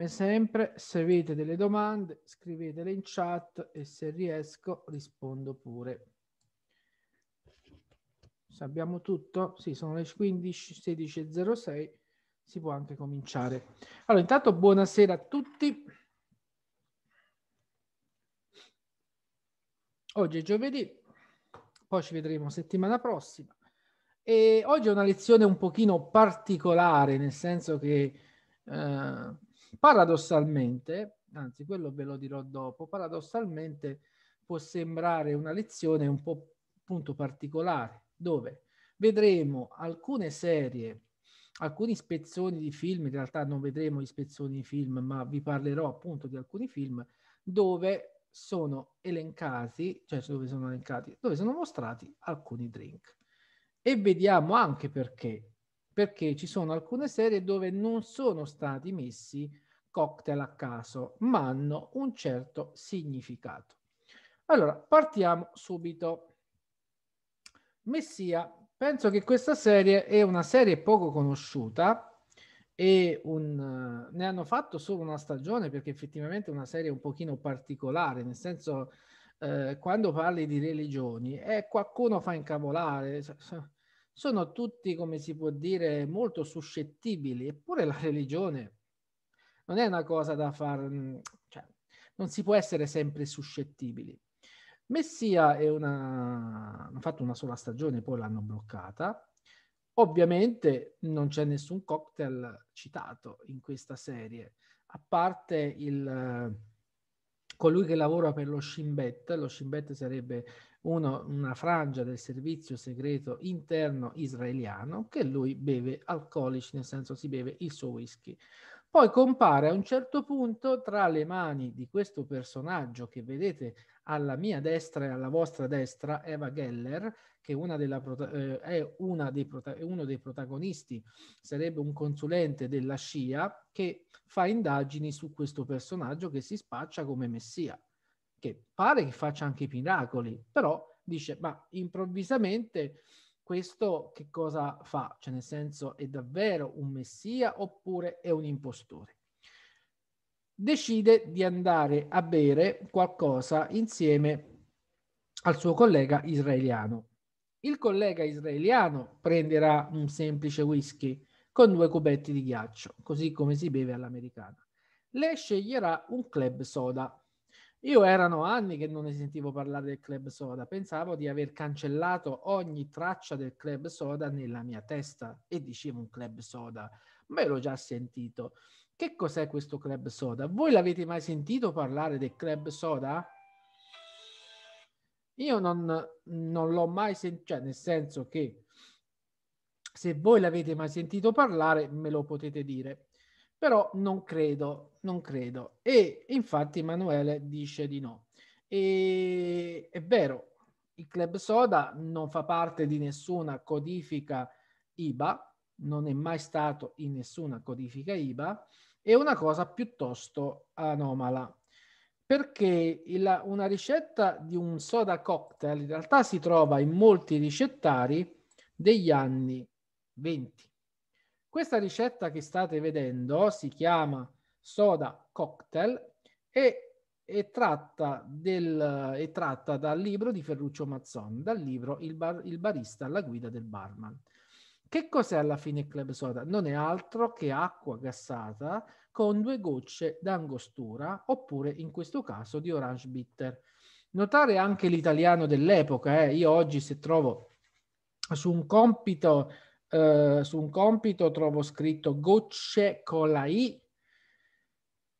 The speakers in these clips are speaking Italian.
Come sempre, se avete delle domande, scrivetele in chat e se riesco rispondo pure. Se abbiamo tutto, sì, sono le 15, 16.06, si può anche cominciare. Allora, intanto buonasera a tutti. Oggi è giovedì, poi ci vedremo settimana prossima. E oggi è una lezione un pochino particolare, nel senso che... Eh, paradossalmente, anzi quello ve lo dirò dopo, paradossalmente può sembrare una lezione un po' punto particolare, dove vedremo alcune serie, alcuni spezzoni di film, in realtà non vedremo gli spezzoni di film, ma vi parlerò appunto di alcuni film dove sono elencati, cioè dove sono elencati, dove sono mostrati alcuni drink. E vediamo anche perché, perché ci sono alcune serie dove non sono stati messi cocktail a caso, ma hanno un certo significato. Allora, partiamo subito. Messia, penso che questa serie è una serie poco conosciuta e un, ne hanno fatto solo una stagione perché effettivamente è una serie un pochino particolare, nel senso eh, quando parli di religioni e eh, qualcuno fa incavolare, sono tutti, come si può dire, molto suscettibili, eppure la religione non è una cosa da far, mm, cioè, non si può essere sempre suscettibili. Messia è una, hanno fatto una sola stagione, poi l'hanno bloccata. Ovviamente non c'è nessun cocktail citato in questa serie, a parte il, eh, colui che lavora per lo Shimbet. Lo Shimbet sarebbe uno, una frangia del servizio segreto interno israeliano che lui beve alcolici, nel senso si beve il suo whisky poi compare a un certo punto tra le mani di questo personaggio che vedete alla mia destra e alla vostra destra, Eva Geller, che una della, eh, è una dei uno dei protagonisti, sarebbe un consulente della scia, che fa indagini su questo personaggio che si spaccia come messia, che pare che faccia anche i miracoli, però dice, ma improvvisamente questo che cosa fa? Cioè nel senso è davvero un messia oppure è un impostore? Decide di andare a bere qualcosa insieme al suo collega israeliano. Il collega israeliano prenderà un semplice whisky con due cubetti di ghiaccio, così come si beve all'americana. Lei sceglierà un club soda io erano anni che non ne sentivo parlare del Club Soda, pensavo di aver cancellato ogni traccia del Club Soda nella mia testa e dicevo un Club Soda, ma l'ho già sentito. Che cos'è questo Club Soda? Voi l'avete mai sentito parlare del Club Soda? Io non, non l'ho mai sentito, cioè nel senso che se voi l'avete mai sentito parlare me lo potete dire però non credo, non credo. E infatti Emanuele dice di no. E è vero, il Club Soda non fa parte di nessuna codifica IBA, non è mai stato in nessuna codifica IBA, è una cosa piuttosto anomala, perché il, una ricetta di un soda cocktail in realtà si trova in molti ricettari degli anni 20, questa ricetta che state vedendo si chiama Soda Cocktail e è tratta, del, è tratta dal libro di Ferruccio Mazzoni, dal libro il, bar, il barista alla guida del barman. Che cos'è alla fine Club Soda? Non è altro che acqua gassata con due gocce d'angostura oppure in questo caso di orange bitter. Notare anche l'italiano dell'epoca, eh? io oggi se trovo su un compito eh, su un compito trovo scritto gocce con la I.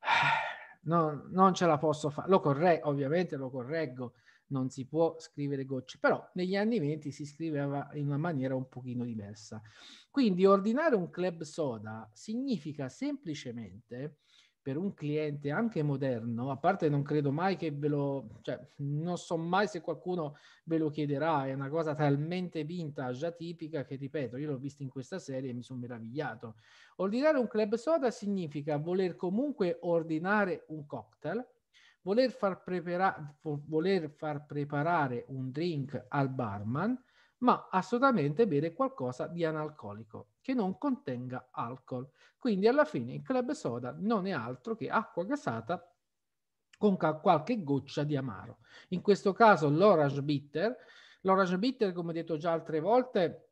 No, non ce la posso fare. Lo correggo, ovviamente lo correggo. Non si può scrivere gocce, però negli anni 20 si scriveva in una maniera un pochino diversa. Quindi ordinare un club soda significa semplicemente per un cliente anche moderno, a parte non credo mai che ve lo, cioè non so mai se qualcuno ve lo chiederà, è una cosa talmente vintage, atipica che ripeto, io l'ho visto in questa serie e mi sono meravigliato. Ordinare un club soda significa voler comunque ordinare un cocktail, voler far, prepara- voler far preparare un drink al barman, ma assolutamente bere qualcosa di analcolico che non contenga alcol. Quindi alla fine il club soda non è altro che acqua gasata con qualche goccia di amaro. In questo caso l'orange bitter, l'orange bitter come detto già altre volte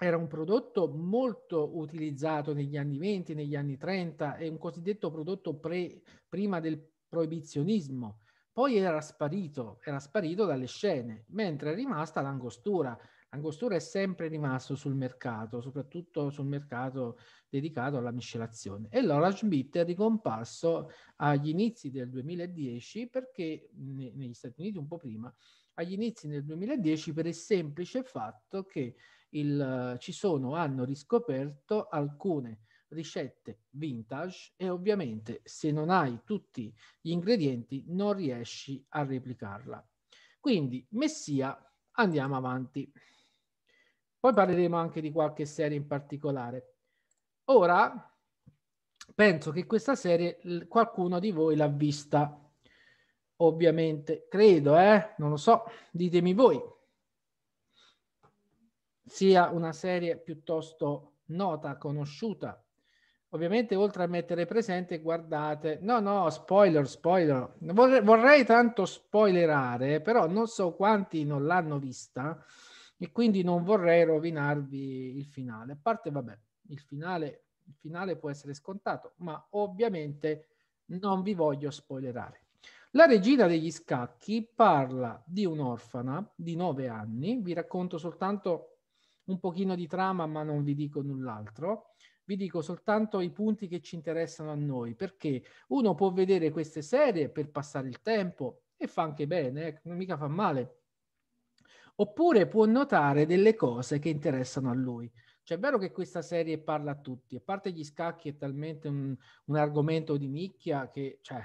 era un prodotto molto utilizzato negli anni 20, negli anni 30, è un cosiddetto prodotto pre, prima del proibizionismo. Poi era sparito, era sparito dalle scene, mentre è rimasta l'angostura. Angostura è sempre rimasto sul mercato, soprattutto sul mercato dedicato alla miscelazione. E l'Orange Beat è ricomparso agli inizi del 2010 perché negli Stati Uniti un po' prima, agli inizi del 2010 per il semplice fatto che il, ci sono, hanno riscoperto alcune ricette vintage e ovviamente se non hai tutti gli ingredienti non riesci a replicarla. Quindi Messia, andiamo avanti. Poi parleremo anche di qualche serie in particolare. Ora, penso che questa serie qualcuno di voi l'ha vista, ovviamente, credo, eh? non lo so, ditemi voi. Sia una serie piuttosto nota, conosciuta, ovviamente oltre a mettere presente guardate no no spoiler spoiler vorrei, vorrei, tanto spoilerare però non so quanti non l'hanno vista e quindi non vorrei rovinarvi il finale. A parte, vabbè, il finale, il finale può essere scontato, ma ovviamente non vi voglio spoilerare. La regina degli scacchi parla di un'orfana di nove anni, vi racconto soltanto un pochino di trama, ma non vi dico null'altro. Vi dico soltanto i punti che ci interessano a noi, perché uno può vedere queste serie per passare il tempo e fa anche bene, eh, non mica fa male oppure può notare delle cose che interessano a lui. Cioè è vero che questa serie parla a tutti, a parte gli scacchi è talmente un, un argomento di nicchia che... Cioè,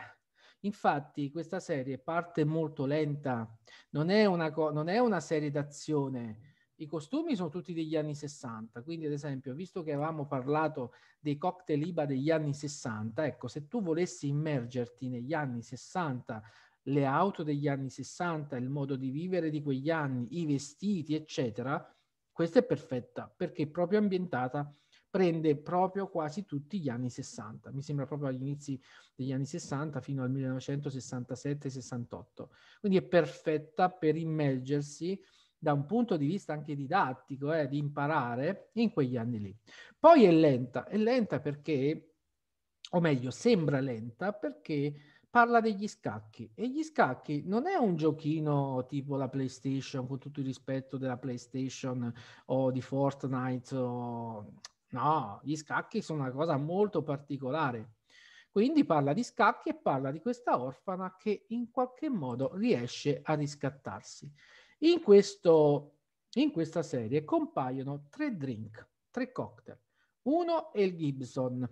infatti questa serie parte molto lenta, non è una, co- non è una serie d'azione, i costumi sono tutti degli anni 60, quindi ad esempio, visto che avevamo parlato dei cocktail IBA degli anni 60, ecco, se tu volessi immergerti negli anni 60 le auto degli anni 60, il modo di vivere di quegli anni, i vestiti, eccetera, questa è perfetta perché proprio ambientata prende proprio quasi tutti gli anni 60, mi sembra proprio agli inizi degli anni 60 fino al 1967-68. Quindi è perfetta per immergersi da un punto di vista anche didattico, eh, di imparare in quegli anni lì. Poi è lenta, è lenta perché, o meglio, sembra lenta perché parla degli scacchi e gli scacchi non è un giochino tipo la PlayStation con tutto il rispetto della PlayStation o di Fortnite o... no, gli scacchi sono una cosa molto particolare. Quindi parla di scacchi e parla di questa orfana che in qualche modo riesce a riscattarsi. In, questo, in questa serie compaiono tre drink, tre cocktail. Uno è il Gibson.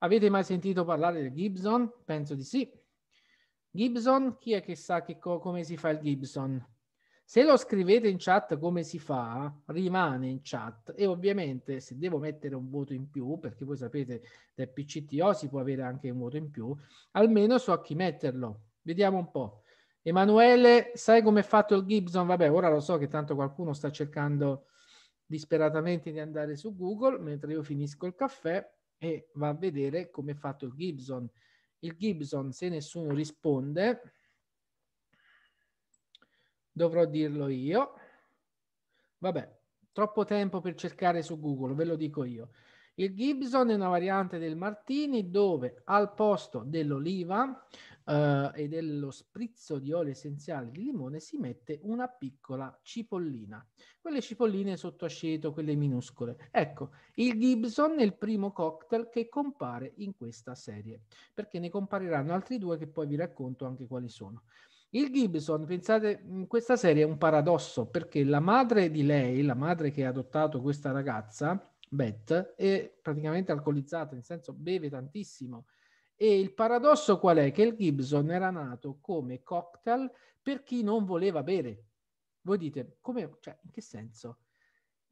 Avete mai sentito parlare del Gibson? Penso di sì Gibson, chi è che sa che co- come si fa il Gibson? Se lo scrivete in chat come si fa, rimane in chat e ovviamente se devo mettere un voto in più, perché voi sapete del PCTO si può avere anche un voto in più, almeno so a chi metterlo. Vediamo un po'. Emanuele, sai come è fatto il Gibson? Vabbè, ora lo so che tanto qualcuno sta cercando disperatamente di andare su Google mentre io finisco il caffè e va a vedere come è fatto il Gibson il Gibson, se nessuno risponde, dovrò dirlo io. Vabbè, troppo tempo per cercare su Google, ve lo dico io. Il Gibson è una variante del Martini dove al posto dell'oliva eh, e dello sprizzo di olio essenziale di limone si mette una piccola cipollina, quelle cipolline sotto aceto, quelle minuscole. Ecco, il Gibson è il primo cocktail che compare in questa serie, perché ne compariranno altri due che poi vi racconto anche quali sono. Il Gibson, pensate, in questa serie è un paradosso perché la madre di lei, la madre che ha adottato questa ragazza, Beth, è praticamente alcolizzata, in senso beve tantissimo e il paradosso qual è? Che il Gibson era nato come cocktail per chi non voleva bere. Voi dite, come, cioè, in che senso?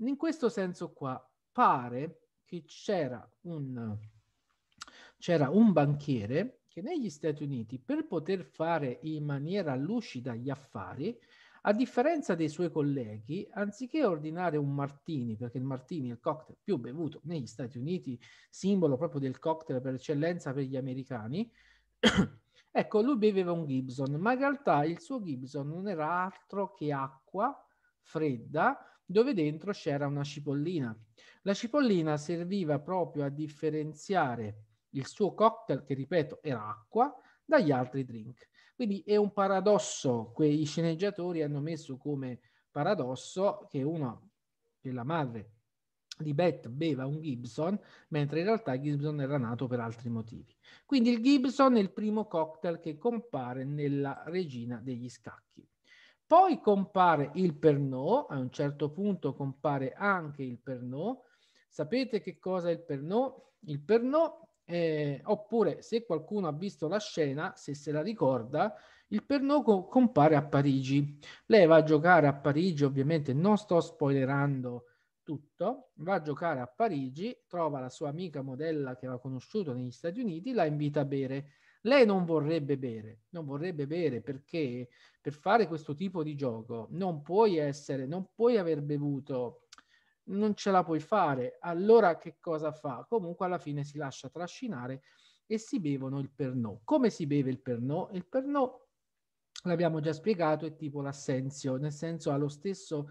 In questo senso qua pare che c'era un, c'era un banchiere che negli Stati Uniti per poter fare in maniera lucida gli affari a differenza dei suoi colleghi, anziché ordinare un martini, perché il martini è il cocktail più bevuto negli Stati Uniti, simbolo proprio del cocktail per eccellenza per gli americani, ecco, lui beveva un Gibson, ma in realtà il suo Gibson non era altro che acqua fredda dove dentro c'era una cipollina. La cipollina serviva proprio a differenziare il suo cocktail, che ripeto era acqua, dagli altri drink. Quindi è un paradosso quei sceneggiatori hanno messo come paradosso che uno, che la madre di Beth beva un Gibson, mentre in realtà Gibson era nato per altri motivi. Quindi il Gibson è il primo cocktail che compare nella regina degli scacchi. Poi compare il Pernod, a un certo punto compare anche il Pernod. Sapete che cosa è il Pernod? Il Pernod eh, oppure se qualcuno ha visto la scena, se se la ricorda, il Pernoco compare a Parigi. Lei va a giocare a Parigi, ovviamente non sto spoilerando tutto, va a giocare a Parigi, trova la sua amica modella che aveva conosciuto negli Stati Uniti, la invita a bere. Lei non vorrebbe bere, non vorrebbe bere perché per fare questo tipo di gioco non puoi essere, non puoi aver bevuto non ce la puoi fare. Allora che cosa fa? Comunque alla fine si lascia trascinare e si bevono il pernò. Come si beve il pernò? Il pernò, l'abbiamo già spiegato, è tipo l'assenzio, nel senso ha lo stesso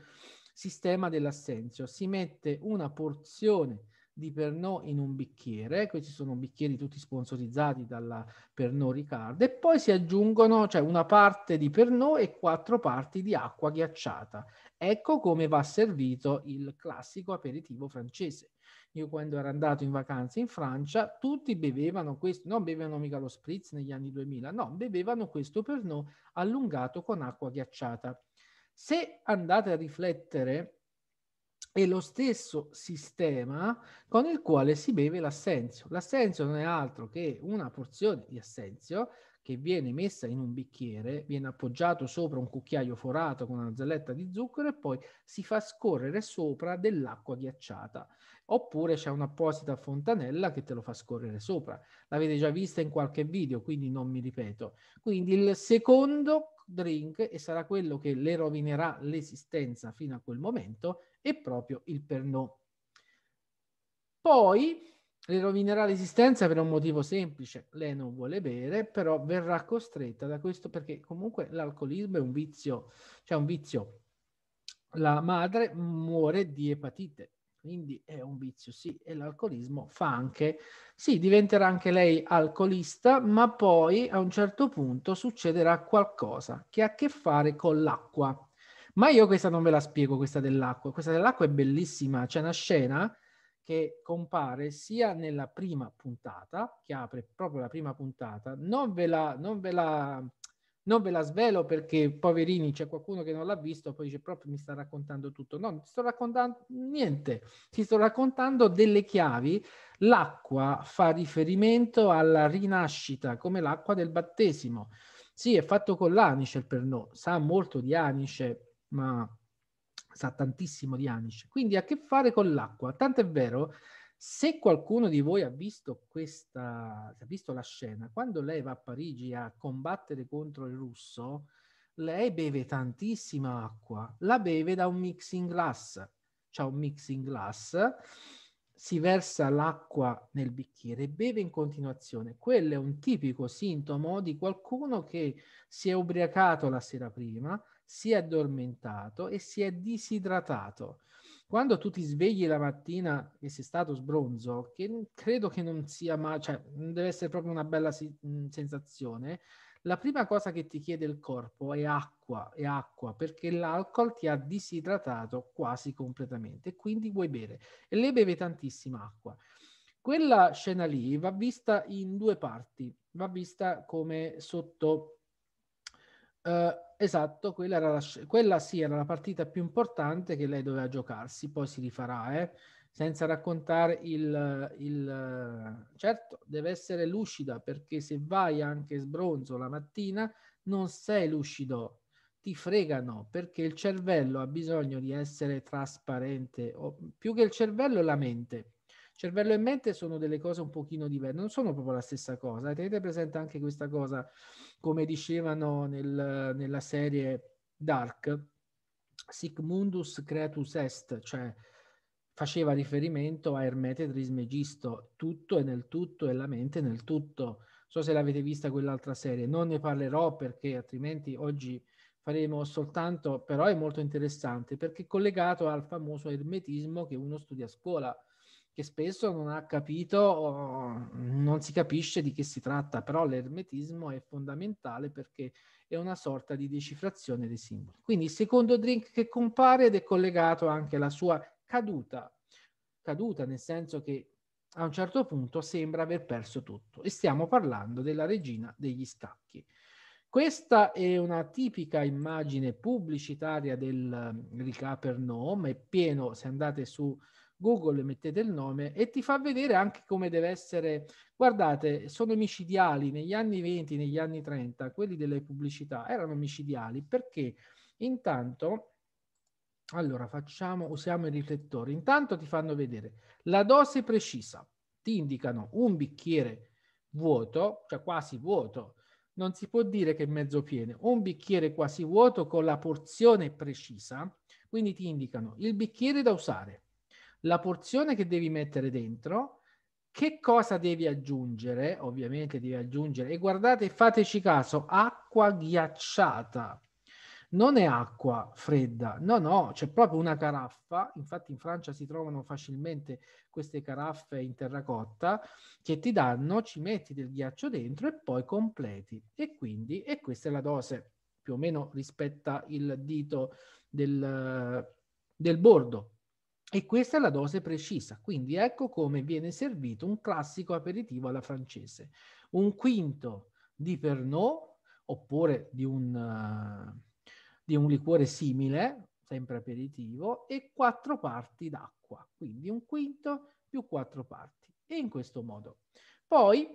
sistema dell'assenzio. Si mette una porzione di Pernod in un bicchiere, questi sono bicchieri tutti sponsorizzati dalla Pernod Ricard, e poi si aggiungono cioè, una parte di Pernod e quattro parti di acqua ghiacciata. Ecco come va servito il classico aperitivo francese. Io quando ero andato in vacanza in Francia, tutti bevevano questo, non bevevano mica lo spritz negli anni 2000, no, bevevano questo Pernod allungato con acqua ghiacciata. Se andate a riflettere è lo stesso sistema con il quale si beve l'assenzio. L'assenzio non è altro che una porzione di assenzio che viene messa in un bicchiere, viene appoggiato sopra un cucchiaio forato con una zalletta di zucchero e poi si fa scorrere sopra dell'acqua ghiacciata. Oppure c'è un'apposita fontanella che te lo fa scorrere sopra. L'avete già vista in qualche video, quindi non mi ripeto. Quindi il secondo drink e sarà quello che le rovinerà l'esistenza fino a quel momento è proprio il pernò. Poi le rovinerà l'esistenza per un motivo semplice, lei non vuole bere, però verrà costretta da questo perché comunque l'alcolismo è un vizio, cioè un vizio. La madre muore di epatite, quindi è un vizio, sì, e l'alcolismo fa anche, sì, diventerà anche lei alcolista, ma poi a un certo punto succederà qualcosa che ha a che fare con l'acqua. Ma io questa non ve la spiego, questa dell'acqua. Questa dell'acqua è bellissima, c'è una scena che compare sia nella prima puntata, che apre proprio la prima puntata, non ve la, non ve la non ve la svelo perché, poverini, c'è qualcuno che non l'ha visto, poi dice proprio mi sta raccontando tutto. No, non ti sto raccontando niente, ti sto raccontando delle chiavi. L'acqua fa riferimento alla rinascita, come l'acqua del battesimo. Sì, è fatto con l'anice il pernò, sa molto di anice, ma sa tantissimo di anice. Quindi ha a che fare con l'acqua. tanto è vero se qualcuno di voi ha visto questa, ha visto la scena, quando lei va a Parigi a combattere contro il russo, lei beve tantissima acqua, la beve da un mixing glass, c'è un mixing glass, si versa l'acqua nel bicchiere e beve in continuazione. Quello è un tipico sintomo di qualcuno che si è ubriacato la sera prima, si è addormentato e si è disidratato quando tu ti svegli la mattina e sei stato sbronzo, che credo che non sia mai, cioè deve essere proprio una bella si- sensazione, la prima cosa che ti chiede il corpo è acqua, è acqua, perché l'alcol ti ha disidratato quasi completamente, quindi vuoi bere. E lei beve tantissima acqua. Quella scena lì va vista in due parti, va vista come sotto Uh, esatto, quella, era la, quella sì era la partita più importante che lei doveva giocarsi, poi si rifarà, eh? senza raccontare il, il... Certo, deve essere lucida perché se vai anche sbronzo la mattina non sei lucido, ti fregano perché il cervello ha bisogno di essere trasparente, o più che il cervello la mente. Cervello e mente sono delle cose un pochino diverse, non sono proprio la stessa cosa. Eh. Tenete presente anche questa cosa, come dicevano nel, nella serie Dark, sic mundus creatus est, cioè faceva riferimento a Ermete Trismegisto, tutto è nel tutto e la mente nel tutto. So se l'avete vista quell'altra serie, non ne parlerò perché altrimenti oggi faremo soltanto, però è molto interessante perché è collegato al famoso ermetismo che uno studia a scuola che spesso non ha capito o non si capisce di che si tratta, però l'ermetismo è fondamentale perché è una sorta di decifrazione dei simboli. Quindi il secondo drink che compare ed è collegato anche alla sua caduta, caduta nel senso che a un certo punto sembra aver perso tutto e stiamo parlando della regina degli scacchi. Questa è una tipica immagine pubblicitaria del Ricard Pernod, è pieno, se andate su Google, mettete il nome e ti fa vedere anche come deve essere. Guardate, sono micidiali negli anni 20, negli anni 30, quelli delle pubblicità erano micidiali perché intanto allora facciamo usiamo i riflettori. Intanto ti fanno vedere la dose precisa. Ti indicano un bicchiere vuoto, cioè quasi vuoto. Non si può dire che è mezzo pieno, un bicchiere quasi vuoto con la porzione precisa, quindi ti indicano il bicchiere da usare, la porzione che devi mettere dentro, che cosa devi aggiungere, ovviamente devi aggiungere, e guardate, fateci caso, acqua ghiacciata. Non è acqua fredda, no, no, c'è proprio una caraffa, infatti in Francia si trovano facilmente queste caraffe in terracotta che ti danno, ci metti del ghiaccio dentro e poi completi. E quindi, e questa è la dose, più o meno rispetta il dito del, del bordo, e questa è la dose precisa, quindi ecco come viene servito un classico aperitivo alla francese. Un quinto di Pernod, oppure di un, uh, di un liquore simile, sempre aperitivo, e quattro parti d'acqua, quindi un quinto più quattro parti. E in questo modo. Poi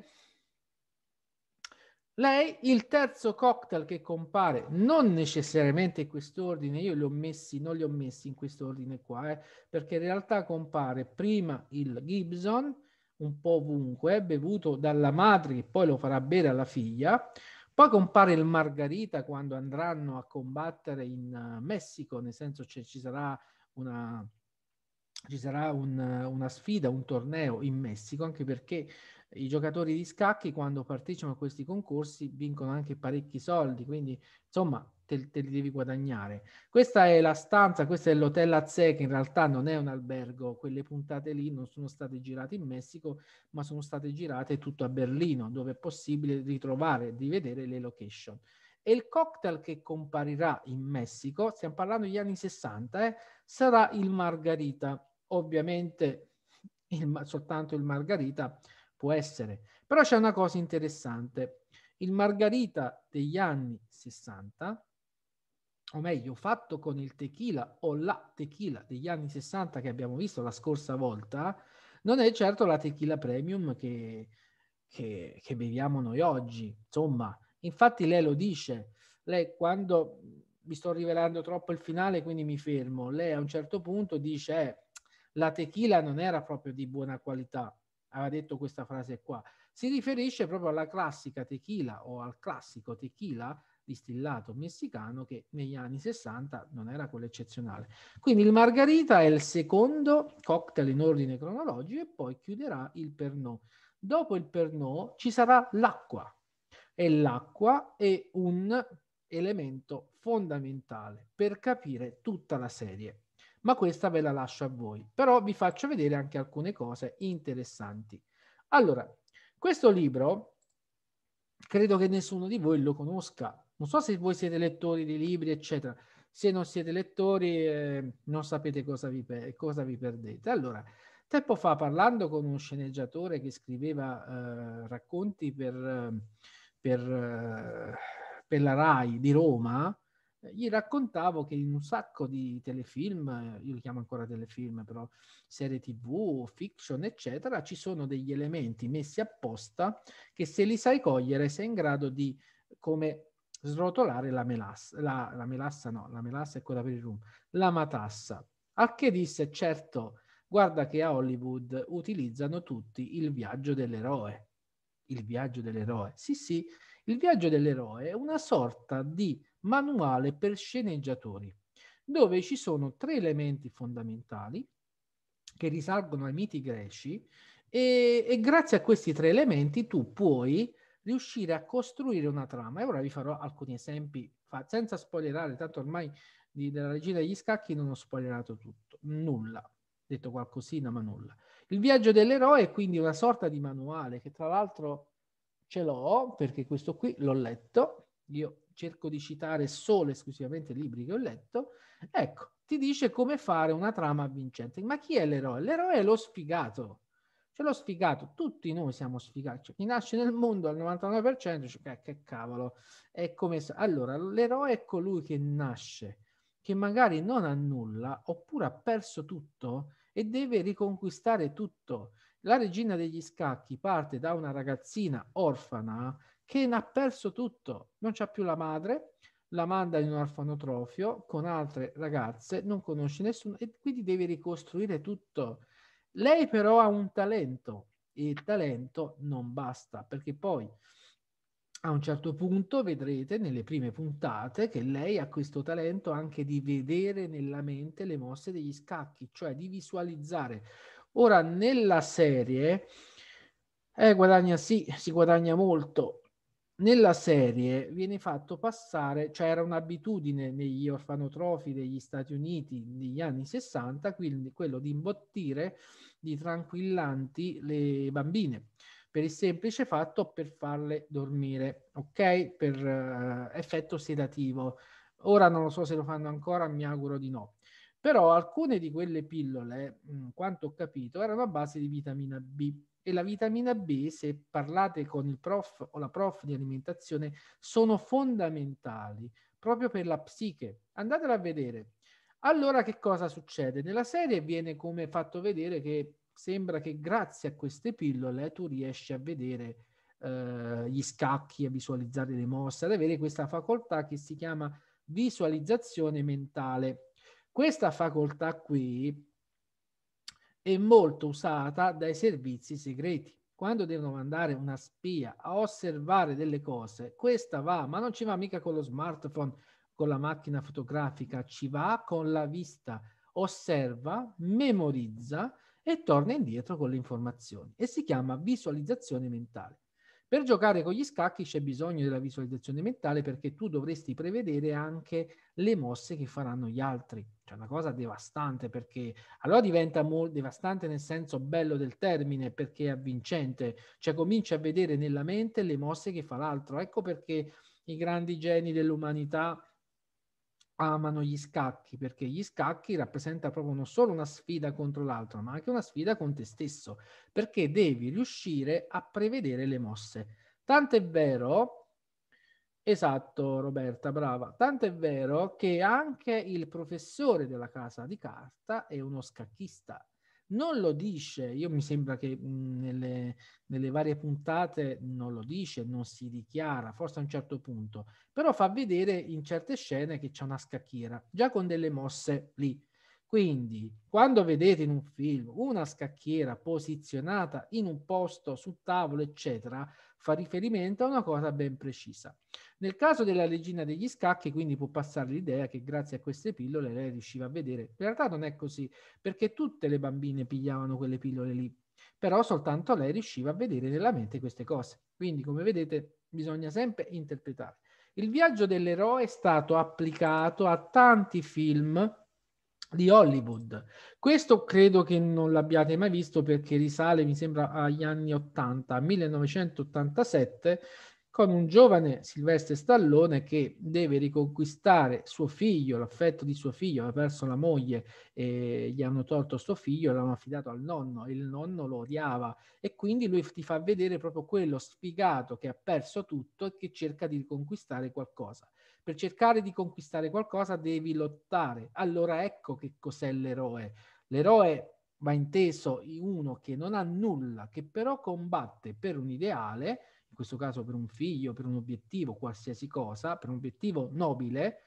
lei, il terzo cocktail che compare, non necessariamente in quest'ordine, io li ho messi, non li ho messi in quest'ordine qua, eh, perché in realtà compare prima il Gibson, un po' ovunque, bevuto dalla madre che poi lo farà bere alla figlia, poi compare il Margarita quando andranno a combattere in eh, Messico, nel senso che ci sarà una, ci sarà un, una sfida, un torneo in Messico, anche perché i giocatori di scacchi quando partecipano a questi concorsi vincono anche parecchi soldi, quindi insomma te, te li devi guadagnare. Questa è la stanza, questo è l'hotel Azze, che in realtà non è un albergo, quelle puntate lì non sono state girate in Messico, ma sono state girate tutto a Berlino, dove è possibile ritrovare, rivedere le location. E il cocktail che comparirà in Messico, stiamo parlando degli anni 60, eh, sarà il margarita, ovviamente il, soltanto il margarita può essere. Però c'è una cosa interessante. Il margarita degli anni 60, o meglio, fatto con il tequila o la tequila degli anni 60 che abbiamo visto la scorsa volta, non è certo la tequila premium che, che, che beviamo noi oggi. Insomma, infatti lei lo dice, lei quando mi sto rivelando troppo il finale, quindi mi fermo. Lei a un certo punto dice eh, la tequila non era proprio di buona qualità aveva detto questa frase qua. Si riferisce proprio alla classica tequila o al classico tequila distillato messicano che negli anni 60 non era quello eccezionale. Quindi il margarita è il secondo cocktail in ordine cronologico e poi chiuderà il Pernod. Dopo il Pernod ci sarà l'acqua e l'acqua è un elemento fondamentale per capire tutta la serie ma questa ve la lascio a voi. Però vi faccio vedere anche alcune cose interessanti. Allora, questo libro credo che nessuno di voi lo conosca. Non so se voi siete lettori di libri, eccetera. Se non siete lettori, eh, non sapete cosa vi, cosa vi, perdete. Allora, tempo fa, parlando con un sceneggiatore che scriveva eh, racconti per, eh, per, eh, per la RAI di Roma, gli raccontavo che in un sacco di telefilm, io li chiamo ancora telefilm, però serie tv, fiction, eccetera, ci sono degli elementi messi apposta che se li sai cogliere sei in grado di come srotolare la melassa, la, la melassa no, la melassa è quella per il rum, la matassa. Al che disse, certo, guarda che a Hollywood utilizzano tutti il viaggio dell'eroe. Il viaggio dell'eroe, sì sì, il viaggio dell'eroe è una sorta di Manuale per sceneggiatori, dove ci sono tre elementi fondamentali che risalgono ai miti greci e, e grazie a questi tre elementi tu puoi riuscire a costruire una trama. E ora vi farò alcuni esempi, senza spoilerare, tanto ormai di, della regina degli scacchi non ho spoilerato tutto, nulla, detto qualcosina ma nulla. Il viaggio dell'eroe è quindi una sorta di manuale che tra l'altro ce l'ho perché questo qui l'ho letto, io cerco di citare solo esclusivamente libri che ho letto, ecco, ti dice come fare una trama vincente. Ma chi è l'eroe? L'eroe è lo sfigato. Cioè lo sfigato, tutti noi siamo sfigati. Cioè, chi nasce nel mondo al 99%, cioè, eh, che cavolo, è come... Allora, l'eroe è colui che nasce, che magari non ha nulla, oppure ha perso tutto e deve riconquistare tutto. La regina degli scacchi parte da una ragazzina orfana che ne ha perso tutto, non c'ha più la madre, la manda in un orfanotrofio con altre ragazze, non conosce nessuno e quindi deve ricostruire tutto. Lei però ha un talento e il talento non basta perché poi a un certo punto vedrete nelle prime puntate che lei ha questo talento anche di vedere nella mente le mosse degli scacchi, cioè di visualizzare. Ora nella serie eh, guadagna sì, si guadagna molto, nella serie viene fatto passare, cioè era un'abitudine negli orfanotrofi degli Stati Uniti negli anni 60, quindi quello di imbottire di tranquillanti le bambine per il semplice fatto per farle dormire, ok? Per uh, effetto sedativo. Ora non lo so se lo fanno ancora, mi auguro di no. Però alcune di quelle pillole, mh, quanto ho capito, erano a base di vitamina B e la vitamina B, se parlate con il prof o la prof di alimentazione, sono fondamentali proprio per la psiche. Andatela a vedere. Allora che cosa succede? Nella serie viene come fatto vedere che sembra che grazie a queste pillole tu riesci a vedere eh, gli scacchi, a visualizzare le mosse, ad avere questa facoltà che si chiama visualizzazione mentale. Questa facoltà qui è molto usata dai servizi segreti. Quando devono mandare una spia a osservare delle cose, questa va, ma non ci va mica con lo smartphone, con la macchina fotografica, ci va con la vista, osserva, memorizza e torna indietro con le informazioni e si chiama visualizzazione mentale. Per giocare con gli scacchi c'è bisogno della visualizzazione mentale perché tu dovresti prevedere anche le mosse che faranno gli altri. Cioè una cosa devastante perché allora diventa molto devastante nel senso bello del termine perché è avvincente, cioè cominci a vedere nella mente le mosse che fa l'altro. Ecco perché i grandi geni dell'umanità amano gli scacchi, perché gli scacchi rappresentano proprio non solo una sfida contro l'altro, ma anche una sfida con te stesso, perché devi riuscire a prevedere le mosse. Tant'è vero, esatto Roberta, brava, tant'è vero che anche il professore della casa di carta è uno scacchista non lo dice, io mi sembra che mhmm, nelle, nelle, varie puntate non lo dice, non si dichiara, forse a un certo punto, però fa vedere in certe scene che c'è una scacchiera, già con delle mosse lì. Quindi, quando vedete in un film una scacchiera posizionata in un posto, su tavolo, eccetera, fa riferimento a una cosa ben precisa. Nel caso della regina degli scacchi, quindi può passare l'idea che grazie a queste pillole lei riusciva a vedere. In realtà non è così, perché tutte le bambine pigliavano quelle pillole lì, però soltanto lei riusciva a vedere nella mente queste cose. Quindi, come vedete, bisogna sempre interpretare. Il viaggio dell'eroe è stato applicato a tanti film di Hollywood. Questo credo che non l'abbiate mai visto perché risale, mi sembra, agli anni 80, 1987 con un giovane Silvestre Stallone che deve riconquistare suo figlio, l'affetto di suo figlio, aveva perso la moglie e gli hanno tolto suo figlio, l'hanno affidato al nonno, e il nonno lo odiava e quindi lui ti fa vedere proprio quello sfigato che ha perso tutto e che cerca di riconquistare qualcosa. Per cercare di conquistare qualcosa devi lottare. Allora ecco che cos'è l'eroe. L'eroe va inteso uno che non ha nulla, che però combatte per un ideale in questo caso per un figlio, per un obiettivo, qualsiasi cosa, per un obiettivo nobile,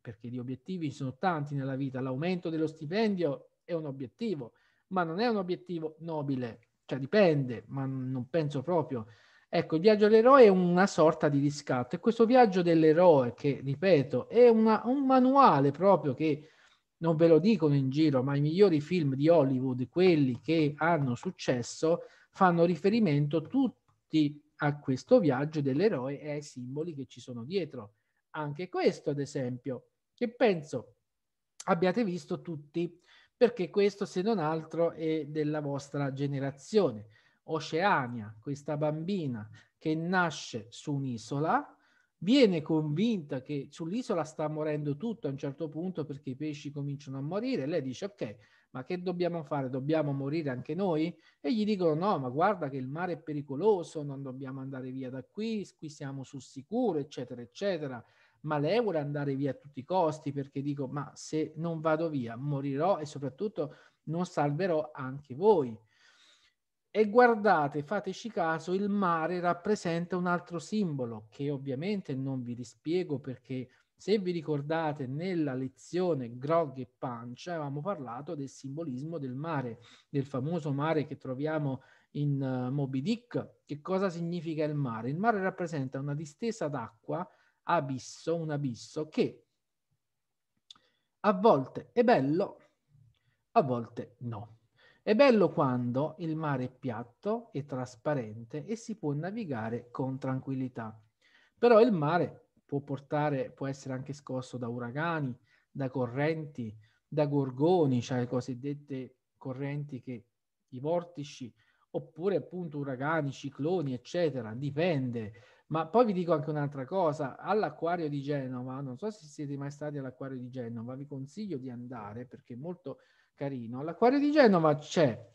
perché gli obiettivi sono tanti nella vita, l'aumento dello stipendio è un obiettivo, ma non è un obiettivo nobile, cioè dipende, ma non penso proprio. Ecco, il viaggio dell'eroe è una sorta di riscatto e questo viaggio dell'eroe che, ripeto, è una, un manuale proprio che non ve lo dicono in giro, ma i migliori film di Hollywood, quelli che hanno successo, fanno riferimento tutti a questo viaggio dell'eroe e ai simboli che ci sono dietro. Anche questo, ad esempio, che penso abbiate visto tutti, perché questo, se non altro, è della vostra generazione. Oceania, questa bambina che nasce su un'isola, viene convinta che sull'isola sta morendo tutto a un certo punto perché i pesci cominciano a morire, lei dice ok, ma che dobbiamo fare? Dobbiamo morire anche noi? E gli dicono no, ma guarda che il mare è pericoloso, non dobbiamo andare via da qui, qui siamo sul sicuro, eccetera, eccetera. Ma lei vuole andare via a tutti i costi perché dico, ma se non vado via morirò e soprattutto non salverò anche voi. E guardate, fateci caso, il mare rappresenta un altro simbolo che ovviamente non vi rispiego perché se vi ricordate, nella lezione Grog e Pancia avevamo parlato del simbolismo del mare, del famoso mare che troviamo in uh, Moby Dick. Che cosa significa il mare? Il mare rappresenta una distesa d'acqua, abisso, un abisso che a volte è bello, a volte no. È bello quando il mare è piatto e trasparente e si può navigare con tranquillità. Però il mare può portare, può essere anche scosso da uragani, da correnti, da gorgoni, cioè le cosiddette correnti che i vortici, oppure appunto uragani, cicloni, eccetera, dipende. Ma poi vi dico anche un'altra cosa, all'acquario di Genova, non so se siete mai stati all'acquario di Genova, vi consiglio di andare perché è molto carino. All'acquario di Genova c'è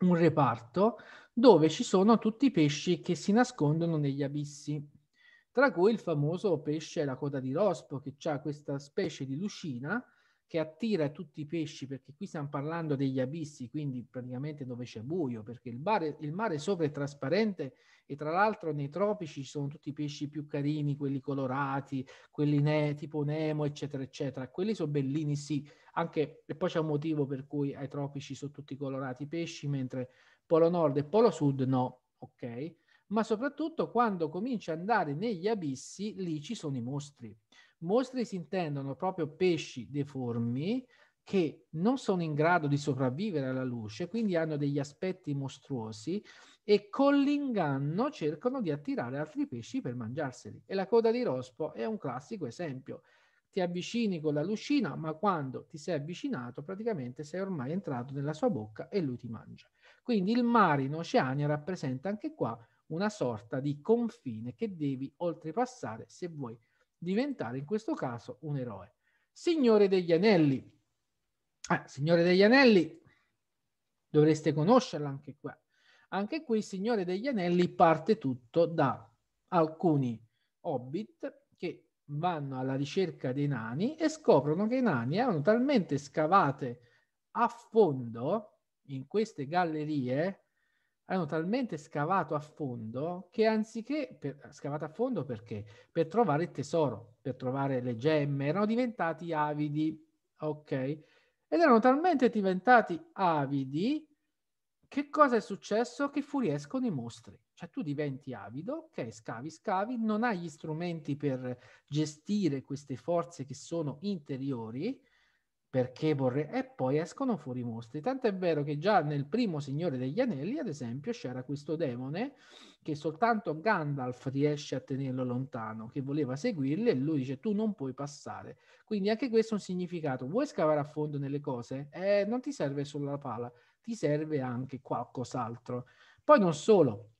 un reparto dove ci sono tutti i pesci che si nascondono negli abissi tra cui il famoso pesce la coda di rospo, che ha questa specie di lucina che attira tutti i pesci, perché qui stiamo parlando degli abissi, quindi praticamente dove c'è buio, perché il mare, il mare sopra è trasparente e tra l'altro nei tropici ci sono tutti i pesci più carini, quelli colorati, quelli ne, tipo Nemo, eccetera, eccetera. Quelli sono bellini, sì, anche, e poi c'è un motivo per cui ai tropici sono tutti colorati i pesci, mentre Polo Nord e Polo Sud no, ok? ma soprattutto quando cominci ad andare negli abissi, lì ci sono i mostri. Mostri si intendono proprio pesci deformi che non sono in grado di sopravvivere alla luce, quindi hanno degli aspetti mostruosi e con l'inganno cercano di attirare altri pesci per mangiarseli. E la coda di rospo è un classico esempio. Ti avvicini con la lucina, ma quando ti sei avvicinato praticamente sei ormai entrato nella sua bocca e lui ti mangia. Quindi il mare in Oceania rappresenta anche qua una sorta di confine che devi oltrepassare se vuoi diventare in questo caso un eroe. Signore degli Anelli. Ah, Signore degli Anelli, dovreste conoscerla anche qua. Anche qui Signore degli Anelli parte tutto da alcuni hobbit che vanno alla ricerca dei nani e scoprono che i nani erano talmente scavate a fondo in queste gallerie hanno talmente scavato a fondo che anziché per, scavato a fondo perché? Per trovare il tesoro, per trovare le gemme, erano diventati avidi, ok? Ed erano talmente diventati avidi che cosa è successo? Che fuoriescono i mostri. Cioè tu diventi avido, ok, scavi, scavi, non hai gli strumenti per gestire queste forze che sono interiori perché vorrei... E poi escono fuori i mostri. Tanto è vero che già nel primo Signore degli Anelli, ad esempio, c'era questo demone che soltanto Gandalf riesce a tenerlo lontano, che voleva seguirli e lui dice tu non puoi passare. Quindi anche questo è un significato. Vuoi scavare a fondo nelle cose? Eh, non ti serve solo la pala, ti serve anche qualcos'altro. Poi non solo,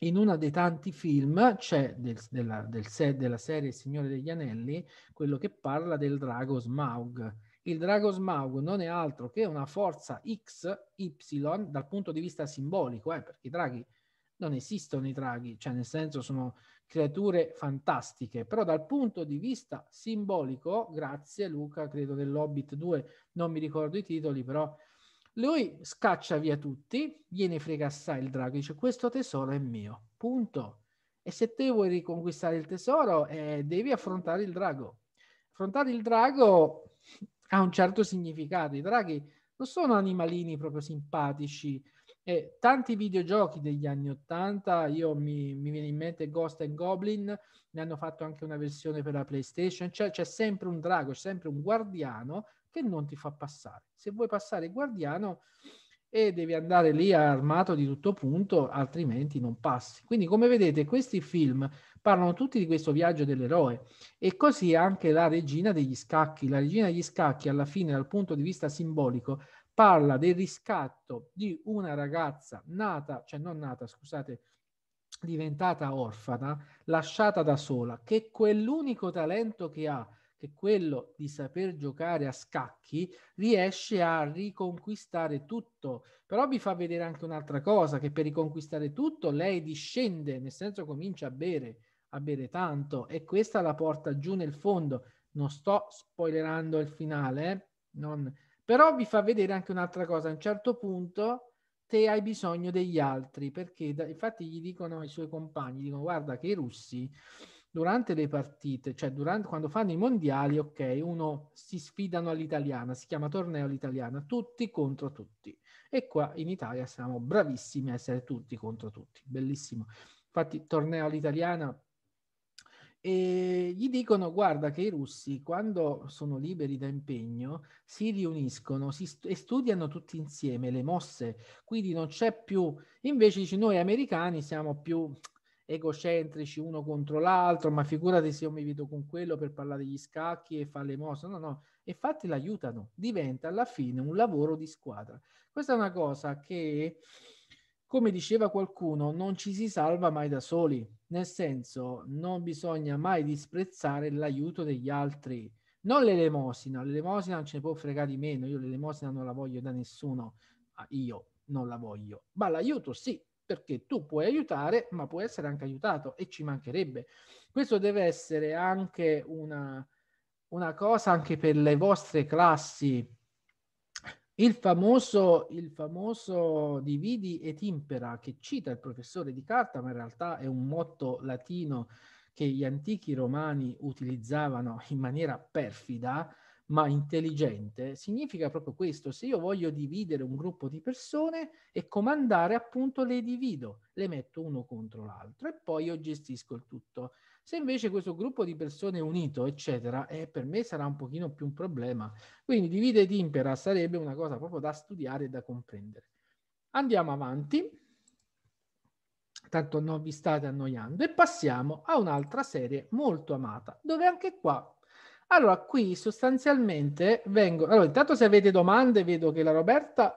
in uno dei tanti film c'è del, della, del, della serie Il Signore degli Anelli quello che parla del drago Smaug il drago Smaug non è altro che una forza XY dal punto di vista simbolico, eh, perché i draghi non esistono i draghi, cioè nel senso sono creature fantastiche, però dal punto di vista simbolico, grazie Luca, credo dell'Hobbit 2, non mi ricordo i titoli, però lui scaccia via tutti, viene frega assai il drago, dice questo tesoro è mio, punto. E se te vuoi riconquistare il tesoro, eh, devi affrontare il drago. Affrontare il drago ha un certo significato. I draghi non sono animalini proprio simpatici. Eh, tanti videogiochi degli anni Ottanta, io mi, mi, viene in mente Ghost and Goblin, ne hanno fatto anche una versione per la PlayStation, cioè, c'è sempre un drago, c'è sempre un guardiano che non ti fa passare. Se vuoi passare il guardiano e devi andare lì armato di tutto punto, altrimenti non passi. Quindi come vedete questi film parlano tutti di questo viaggio dell'eroe e così anche la regina degli scacchi. La regina degli scacchi alla fine dal punto di vista simbolico parla del riscatto di una ragazza nata, cioè non nata, scusate, diventata orfana, lasciata da sola, che quell'unico talento che ha, che è quello di saper giocare a scacchi, riesce a riconquistare tutto. Però vi fa vedere anche un'altra cosa, che per riconquistare tutto lei discende, nel senso comincia a bere a bere tanto e questa la porta giù nel fondo. Non sto spoilerando il finale, eh. non... però vi fa vedere anche un'altra cosa. A un certo punto te hai bisogno degli altri perché da... infatti gli dicono i suoi compagni, dicono guarda che i russi durante le partite, cioè durante, quando fanno i mondiali, ok, uno si sfidano all'italiana, si chiama torneo all'italiana, tutti contro tutti. E qua in Italia siamo bravissimi a essere tutti contro tutti, bellissimo. Infatti torneo all'italiana e gli dicono guarda che i russi quando sono liberi da impegno si riuniscono si st- e studiano tutti insieme le mosse, quindi non c'è più, invece dici noi americani siamo più egocentrici uno contro l'altro, ma figurati se io mi vedo con quello per parlare degli scacchi e fare le mosse, no no, e fatti l'aiutano, diventa alla fine un lavoro di squadra. Questa è una cosa che come diceva qualcuno, non ci si salva mai da soli, nel senso non bisogna mai disprezzare l'aiuto degli altri, non l'elemosina, l'elemosina non ce ne può fregare di meno, io l'elemosina non la voglio da nessuno, io non la voglio, ma l'aiuto sì, perché tu puoi aiutare, ma puoi essere anche aiutato e ci mancherebbe. Questo deve essere anche una, una cosa anche per le vostre classi, il famoso, il famoso dividi et impera che cita il professore di carta, ma in realtà è un motto latino che gli antichi romani utilizzavano in maniera perfida, ma intelligente significa proprio questo. Se io voglio dividere un gruppo di persone e comandare, appunto, le divido, le metto uno contro l'altro e poi io gestisco il tutto. Se invece questo gruppo di persone è unito, eccetera, eh, per me sarà un pochino più un problema. Quindi divide ed impera sarebbe una cosa proprio da studiare e da comprendere. Andiamo avanti tanto non vi state annoiando, e passiamo a un'altra serie molto amata, dove anche qua allora, qui sostanzialmente vengo... Allora, intanto se avete domande, vedo che la Roberta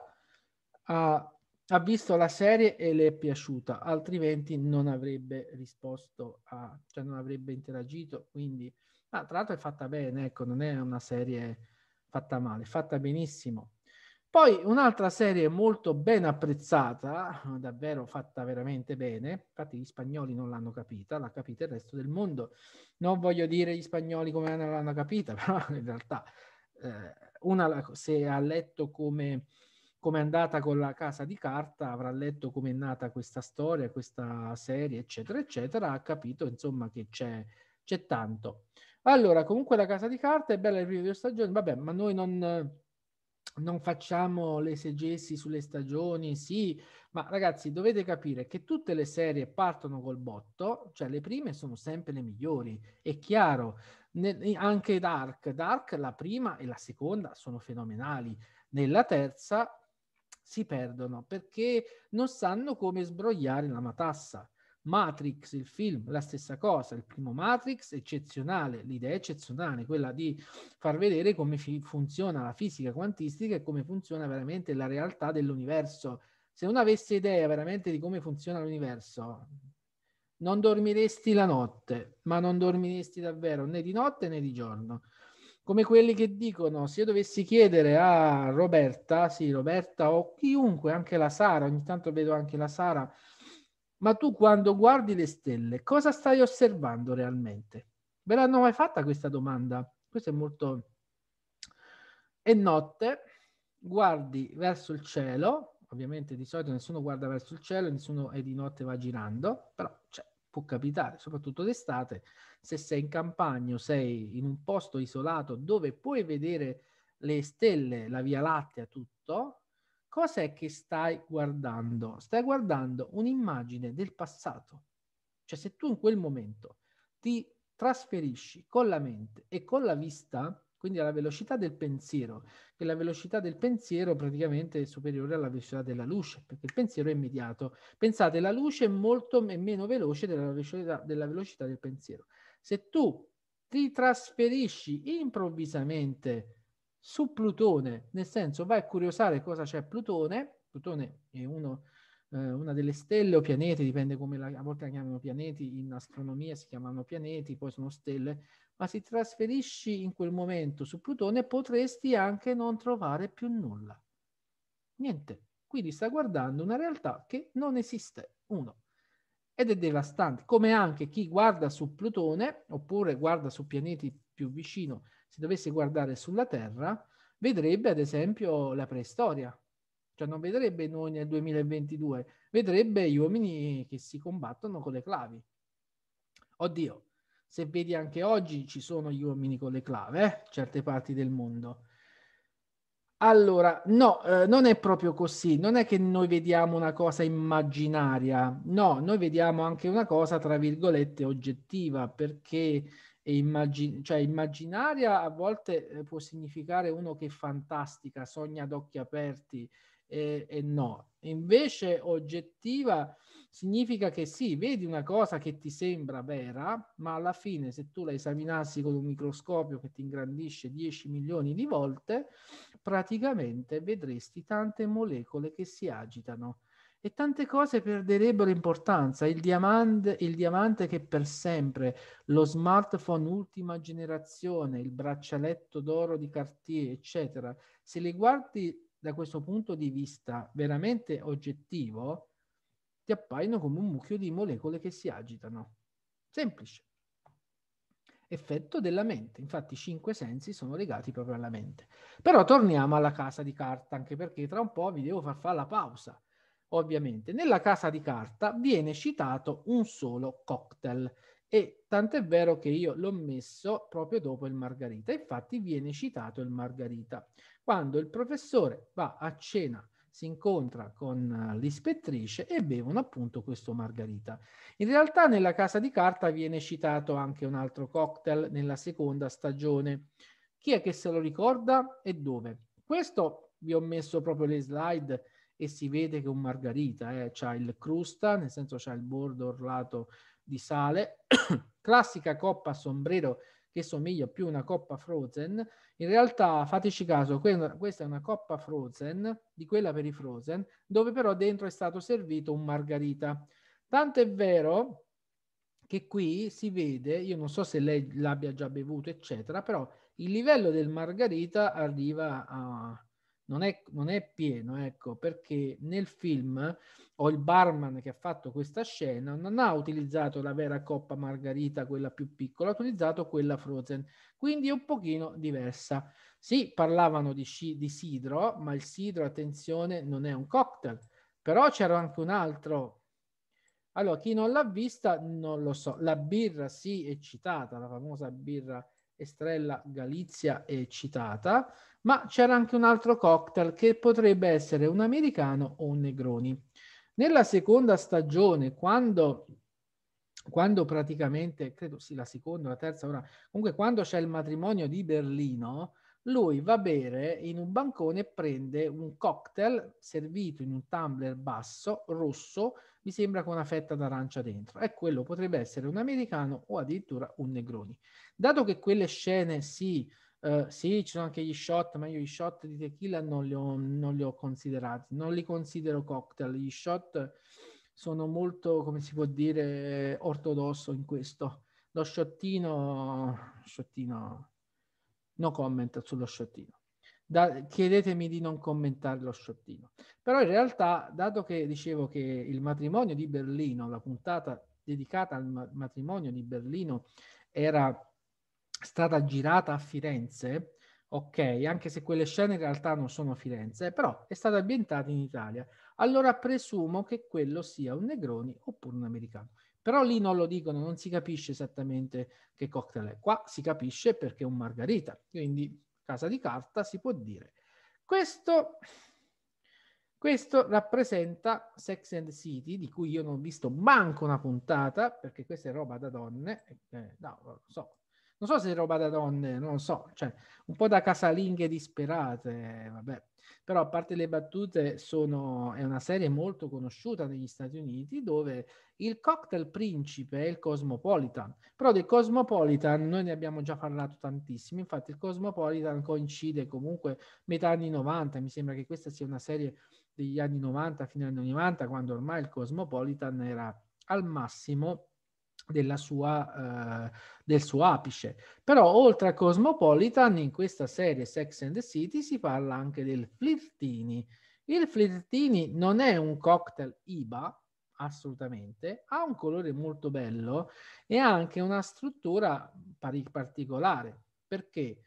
ha, ha visto la serie e le è piaciuta, altrimenti non avrebbe risposto, a, cioè non avrebbe interagito, quindi... Ah, tra l'altro è fatta bene, ecco, non è una serie fatta male, è fatta benissimo. Poi un'altra serie molto ben apprezzata, davvero fatta veramente bene, infatti gli spagnoli non l'hanno capita, l'ha capita il resto del mondo. Non voglio dire gli spagnoli come non l'hanno capita, però in realtà eh, una se ha letto come, come è andata con la casa di carta, avrà letto come è nata questa storia, questa serie, eccetera, eccetera, ha capito insomma che c'è, c'è tanto. Allora, comunque la casa di carta è bella il primo stagione, vabbè, ma noi non non facciamo le l'esegesi sulle stagioni, sì, ma ragazzi dovete capire che tutte le serie partono col botto, cioè le prime sono sempre le migliori, è chiaro, ne, anche Dark, Dark la prima e la seconda sono fenomenali, nella terza si perdono perché non sanno come sbrogliare la matassa. Matrix, il film, la stessa cosa, il primo Matrix, eccezionale, l'idea eccezionale, quella di far vedere come fi- funziona la fisica quantistica e come funziona veramente la realtà dell'universo. Se non avessi idea veramente di come funziona l'universo, non dormiresti la notte, ma non dormiresti davvero né di notte né di giorno. Come quelli che dicono, se io dovessi chiedere a Roberta, sì, Roberta o chiunque, anche la Sara, ogni tanto vedo anche la Sara, ma tu quando guardi le stelle, cosa stai osservando realmente? Ve l'hanno mai fatta questa domanda? Questo è molto... È notte, guardi verso il cielo, ovviamente di solito nessuno guarda verso il cielo, nessuno è di notte va girando, però cioè, può capitare, soprattutto d'estate, se sei in campagna o sei in un posto isolato dove puoi vedere le stelle, la Via Lattea, tutto, cos'è che stai guardando? Stai guardando un'immagine del passato. Cioè se tu in quel momento ti trasferisci con la mente e con la vista, quindi alla velocità del pensiero, che la velocità del pensiero praticamente è superiore alla velocità della luce, perché il pensiero è immediato. Pensate, la luce è molto è meno veloce della velocità, della velocità del pensiero. Se tu ti trasferisci improvvisamente su Plutone, nel senso vai a curiosare cosa c'è Plutone, Plutone è uno, eh, una delle stelle o pianeti, dipende come la, a volte la chiamano pianeti, in astronomia si chiamano pianeti, poi sono stelle, ma se trasferisci in quel momento su Plutone potresti anche non trovare più nulla. Niente. Quindi sta guardando una realtà che non esiste, uno. Ed è devastante, come anche chi guarda su Plutone, oppure guarda su pianeti più vicino, se dovesse guardare sulla Terra, vedrebbe ad esempio la preistoria, cioè non vedrebbe noi nel 2022, vedrebbe gli uomini che si combattono con le clavi. Oddio, se vedi anche oggi ci sono gli uomini con le clave, eh? certe parti del mondo. Allora, no, eh, non è proprio così, non è che noi vediamo una cosa immaginaria, no, noi vediamo anche una cosa, tra virgolette, oggettiva, perché e immagin- cioè immaginaria a volte eh, può significare uno che è fantastica, sogna ad occhi aperti e, e no. Invece oggettiva significa che sì, vedi una cosa che ti sembra vera, ma alla fine se tu la esaminassi con un microscopio che ti ingrandisce 10 milioni di volte, praticamente vedresti tante molecole che si agitano e tante cose perderebbero importanza. Il diamante, il diamante che per sempre, lo smartphone ultima generazione, il braccialetto d'oro di Cartier, eccetera. Se li guardi da questo punto di vista veramente oggettivo, ti appaiono come un mucchio di molecole che si agitano. Semplice. Effetto della mente. Infatti i cinque sensi sono legati proprio alla mente. Però torniamo alla casa di carta, anche perché tra un po' vi devo far fare la pausa ovviamente. Nella casa di carta viene citato un solo cocktail e tant'è vero che io l'ho messo proprio dopo il margarita. Infatti viene citato il margarita. Quando il professore va a cena si incontra con eh, l'ispettrice e bevono appunto questo margarita. In realtà nella casa di carta viene citato anche un altro cocktail nella seconda stagione. Chi è che se lo ricorda e dove? Questo vi ho messo proprio le slide e si vede che un margarita, eh, c'ha il crusta, nel senso c'ha il bordo orlato di sale, classica coppa sombrero che somiglia più a una coppa frozen, in realtà fateci caso, questa è una coppa frozen, di quella per i frozen, dove però dentro è stato servito un margarita. Tanto è vero che qui si vede, io non so se lei l'abbia già bevuto, eccetera, però il livello del margarita arriva a non è, non è pieno, ecco, perché nel film o il barman che ha fatto questa scena non ha utilizzato la vera coppa margarita, quella più piccola, ha utilizzato quella frozen, quindi è un pochino diversa. Sì, parlavano di, sci, di sidro, ma il sidro, attenzione, non è un cocktail, però c'era anche un altro allora, chi non l'ha vista non lo so. La birra sì è citata, la famosa birra Estrella Galizia è citata ma c'era anche un altro cocktail che potrebbe essere un americano o un Negroni. Nella seconda stagione, quando, quando praticamente, credo sì, la seconda, la terza, ora, comunque quando c'è il matrimonio di Berlino, lui va a bere in un bancone e prende un cocktail servito in un tumbler basso, rosso, mi sembra con una fetta d'arancia dentro. E quello potrebbe essere un americano o addirittura un Negroni. Dato che quelle scene si Uhm, sì, ci sono anche gli shot, ma io gli shot di tequila non li ho, non li ho considerati, non li considero cocktail. Gli shot sono molto, come si può dire, ortodosso in questo. Lo shottino, shottino no comment sullo shottino. Da, chiedetemi di non commentare lo sciottino. Però in realtà, dato che dicevo che il matrimonio di Berlino, la puntata dedicata al matrimonio di Berlino, era stata girata a Firenze, ok, anche se quelle scene in realtà non sono Firenze, eh, però è stata ambientata in Italia. Allora presumo che quello sia un Negroni oppure un americano. Però lì non lo dicono, non si capisce esattamente che cocktail è. Qua si capisce perché è un margarita, quindi casa di carta si può dire. Questo, questo rappresenta Sex and City, di cui io non ho visto manco una puntata, perché questa è roba da donne, eh, no, so, non so se è roba da donne, non lo so, cioè un po' da casalinghe disperate, vabbè. Però a parte le battute, sono, è una serie molto conosciuta negli Stati Uniti dove il cocktail principe è il Cosmopolitan. Però del Cosmopolitan noi ne abbiamo già parlato tantissimo, infatti il Cosmopolitan coincide comunque metà anni 90, mi sembra che questa sia una serie degli anni 90 fino agli anni 90, quando ormai il Cosmopolitan era al massimo della sua, eh, del suo apice. Però oltre a Cosmopolitan, in questa serie Sex and the City si parla anche del flirtini. Il flirtini non è un cocktail IBA, assolutamente, ha un colore molto bello e ha anche una struttura pari- particolare, perché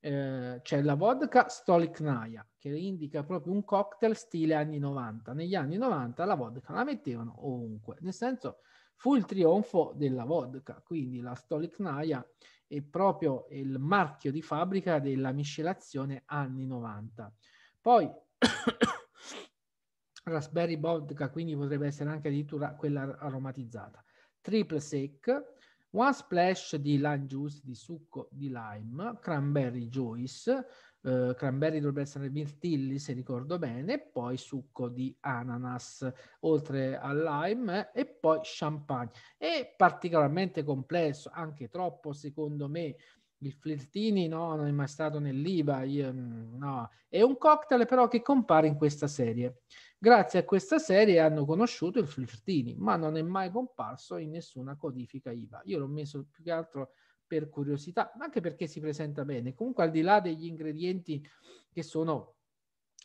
eh, c'è la vodka Stolichnaya, che indica proprio un cocktail stile anni 90. Negli anni 90 la vodka la mettevano ovunque, nel senso fu il trionfo della vodka, quindi la Stolichnaya è proprio il marchio di fabbrica della miscelazione anni 90. Poi raspberry vodka, quindi potrebbe essere anche addirittura quella aromatizzata. Triple sec, one splash di lime juice di succo di lime, cranberry juice, eh, cranberry dovrebbe essere mirtilli se ricordo bene, poi succo di ananas, oltre al lime eh, e poi champagne. È particolarmente complesso, anche troppo secondo me, il flirtini no, non è mai stato nell'IVA, io, mm, no. È un cocktail però che compare in questa serie. Grazie a questa serie hanno conosciuto il flirtini, ma non è mai comparso in nessuna codifica IVA. Io l'ho messo più che altro per curiosità, ma anche perché si presenta bene. Comunque al di là degli ingredienti che sono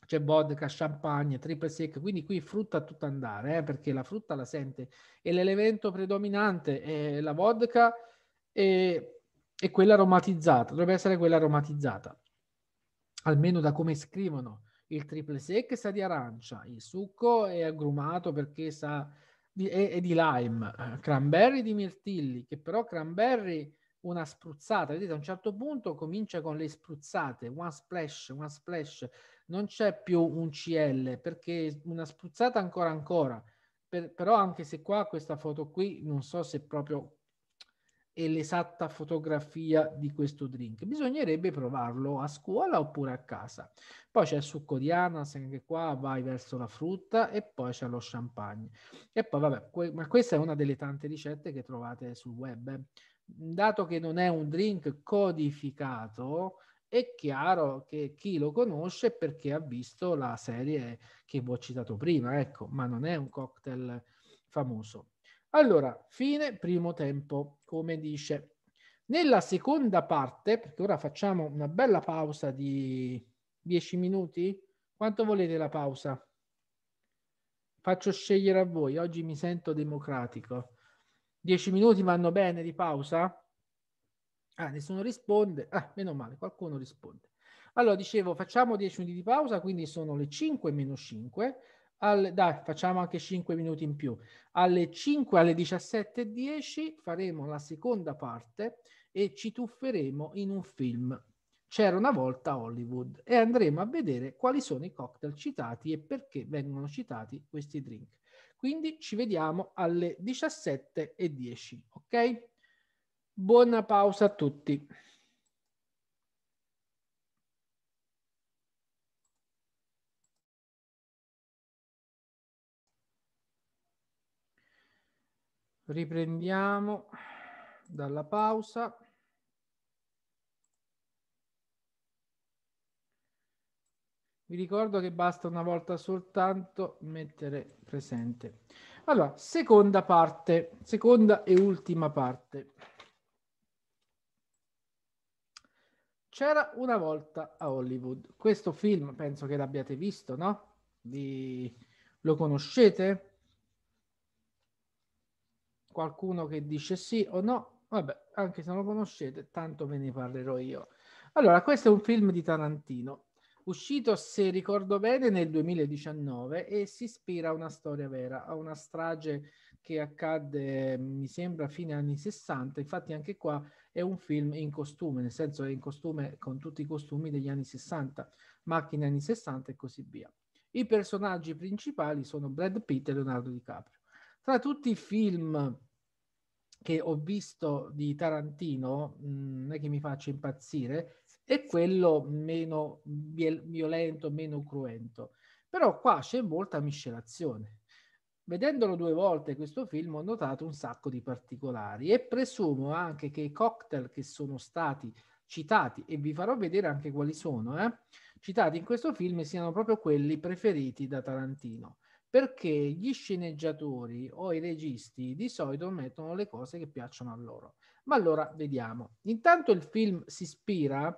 c'è vodka, champagne, triple sec, quindi qui frutta a tutto andare, eh, perché la frutta la sente e l'elemento predominante è la vodka e, e quella aromatizzata, dovrebbe essere quella aromatizzata, almeno da come scrivono. Il triple sec sa di arancia, il succo è agrumato perché sa di, è, è di lime, eh, cranberry di mirtilli, che però cranberry una spruzzata. Vedete, a un certo punto comincia con le spruzzate, one splash, one splash, non c'è più un CL perché una spruzzata ancora ancora. Per, però anche se qua questa foto qui non so se proprio è l'esatta fotografia di questo drink. Bisognerebbe provarlo a scuola oppure a casa. Poi c'è il succo di ananas, anche qua vai verso la frutta e poi c'è lo champagne. E poi vabbè, que ma questa è una delle tante ricette che trovate sul web. Eh dato che non è un drink codificato, è chiaro che chi lo conosce perché ha visto la serie che vi ho citato prima, ecco, ma non è un cocktail famoso. Allora, fine primo tempo, come dice. Nella seconda parte, perché ora facciamo una bella pausa di 10 minuti, quanto volete la pausa? Faccio scegliere a voi, oggi mi sento democratico. 10 minuti vanno bene di pausa? Ah, nessuno risponde. Ah, meno male, qualcuno risponde. Allora, dicevo, facciamo 10 minuti di pausa, quindi sono le 5 meno 5. Al, dai, facciamo anche 5 minuti in più. Alle 5, alle 17.10 faremo la seconda parte e ci tufferemo in un film. C'era una volta Hollywood e andremo a vedere quali sono i cocktail citati e perché vengono citati questi drink. Quindi ci vediamo alle 17.10, ok? Buona pausa a tutti. Riprendiamo dalla pausa. Vi ricordo che basta una volta soltanto mettere presente. Allora, seconda parte, seconda e ultima parte. C'era una volta a Hollywood. Questo film penso che l'abbiate visto, no? Di... Lo conoscete? Qualcuno che dice sì o no? Vabbè, anche se non lo conoscete, tanto ve ne parlerò io. Allora, questo è un film di Tarantino uscito se ricordo bene nel 2019 e si ispira a una storia vera, a una strage che accadde mi sembra a fine anni 60, infatti anche qua è un film in costume, nel senso è in costume con tutti i costumi degli anni 60, macchine anni 60 e così via. I personaggi principali sono Brad Pitt e Leonardo DiCaprio. Tra tutti i film che ho visto di Tarantino, mm, non è che mi faccia impazzire, e quello meno violento, meno cruento. Però qua c'è molta miscelazione. Vedendolo due volte questo film ho notato un sacco di particolari e presumo anche che i cocktail che sono stati citati, e vi farò vedere anche quali sono, eh, citati in questo film siano proprio quelli preferiti da Tarantino, perché gli sceneggiatori o i registi di solito mettono le cose che piacciono a loro. Ma allora vediamo. Intanto il film si ispira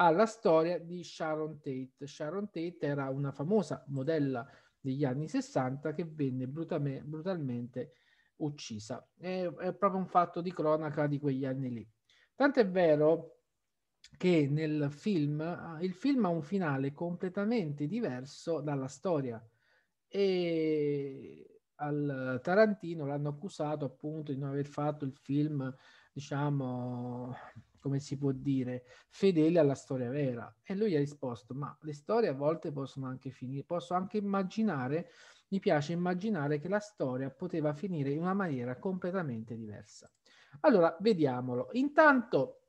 alla storia di Sharon Tate. Sharon Tate era una famosa modella degli anni 60 che venne brutame, brutalmente uccisa. È, è, proprio un fatto di cronaca di quegli anni lì. Tant'è vero che nel film, eh, il film ha un finale completamente diverso dalla storia e al Tarantino l'hanno accusato appunto di non aver fatto il film, diciamo, come si può dire, fedele alla storia vera. E lui ha risposto, ma le storie a volte possono anche finire, posso anche immaginare, mi piace immaginare che la storia poteva finire in una maniera completamente diversa. Allora, vediamolo. Intanto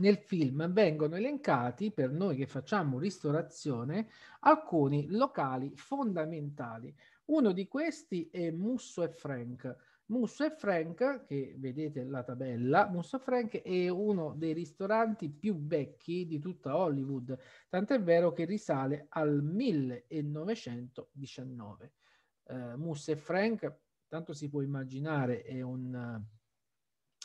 nel film vengono elencati, per noi che facciamo ristorazione, alcuni locali fondamentali. Uno di questi è Musso e Frank. Musso e Frank, che vedete la tabella, Musso e Frank è uno dei ristoranti più vecchi di tutta Hollywood, tant'è vero che risale al 1919. Uh, eh, Musso e Frank, tanto si può immaginare, è un uh,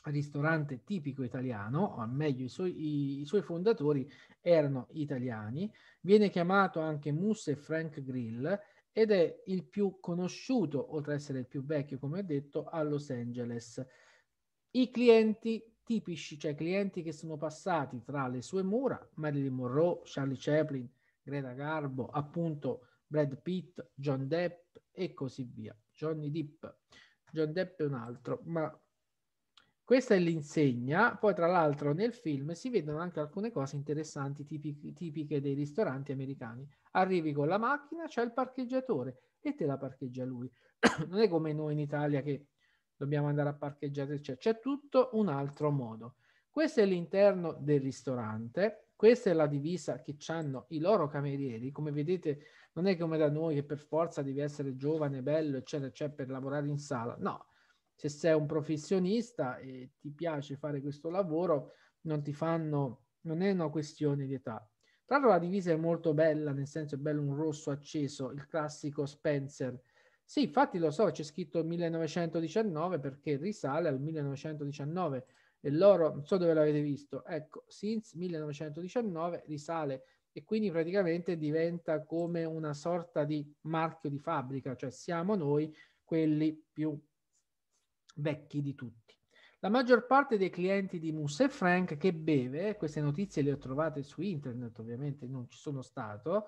ristorante tipico italiano, o meglio i suoi, i, i suoi fondatori erano italiani. Viene chiamato anche Musso e Frank Grill ed è il più conosciuto, oltre ad essere il più vecchio, come ho detto, a Los Angeles. I clienti tipici, cioè clienti che sono passati tra le sue mura, Marilyn Monroe, Charlie Chaplin, Greta Garbo, appunto Brad Pitt, John Depp e così via. Johnny Depp. John Depp è un altro, ma questa è l'insegna, poi tra l'altro nel film si vedono anche alcune cose interessanti tipiche, tipiche dei ristoranti americani. Arrivi con la macchina, c'è il parcheggiatore e te la parcheggia lui. non è come noi in Italia che dobbiamo andare a parcheggiare, cioè, c'è tutto un altro modo. Questo è l'interno del ristorante, questa è la divisa che hanno i loro camerieri, come vedete non è come da noi che per forza devi essere giovane, bello, eccetera, eccetera, per lavorare in sala, no se sei un professionista e ti piace fare questo lavoro, non ti fanno, non è una questione di età. Tra l'altro la divisa è molto bella, nel senso è bello un rosso acceso, il classico Spencer. Sì, infatti lo so, c'è scritto 1919 perché risale al 1919 e l'oro, non so dove l'avete visto, ecco, since 1919 risale e quindi praticamente diventa come una sorta di marchio di fabbrica, cioè siamo noi quelli più vecchi di tutti. La maggior parte dei clienti di Mousse Frank che beve, queste notizie le ho trovate su internet, ovviamente non ci sono stato,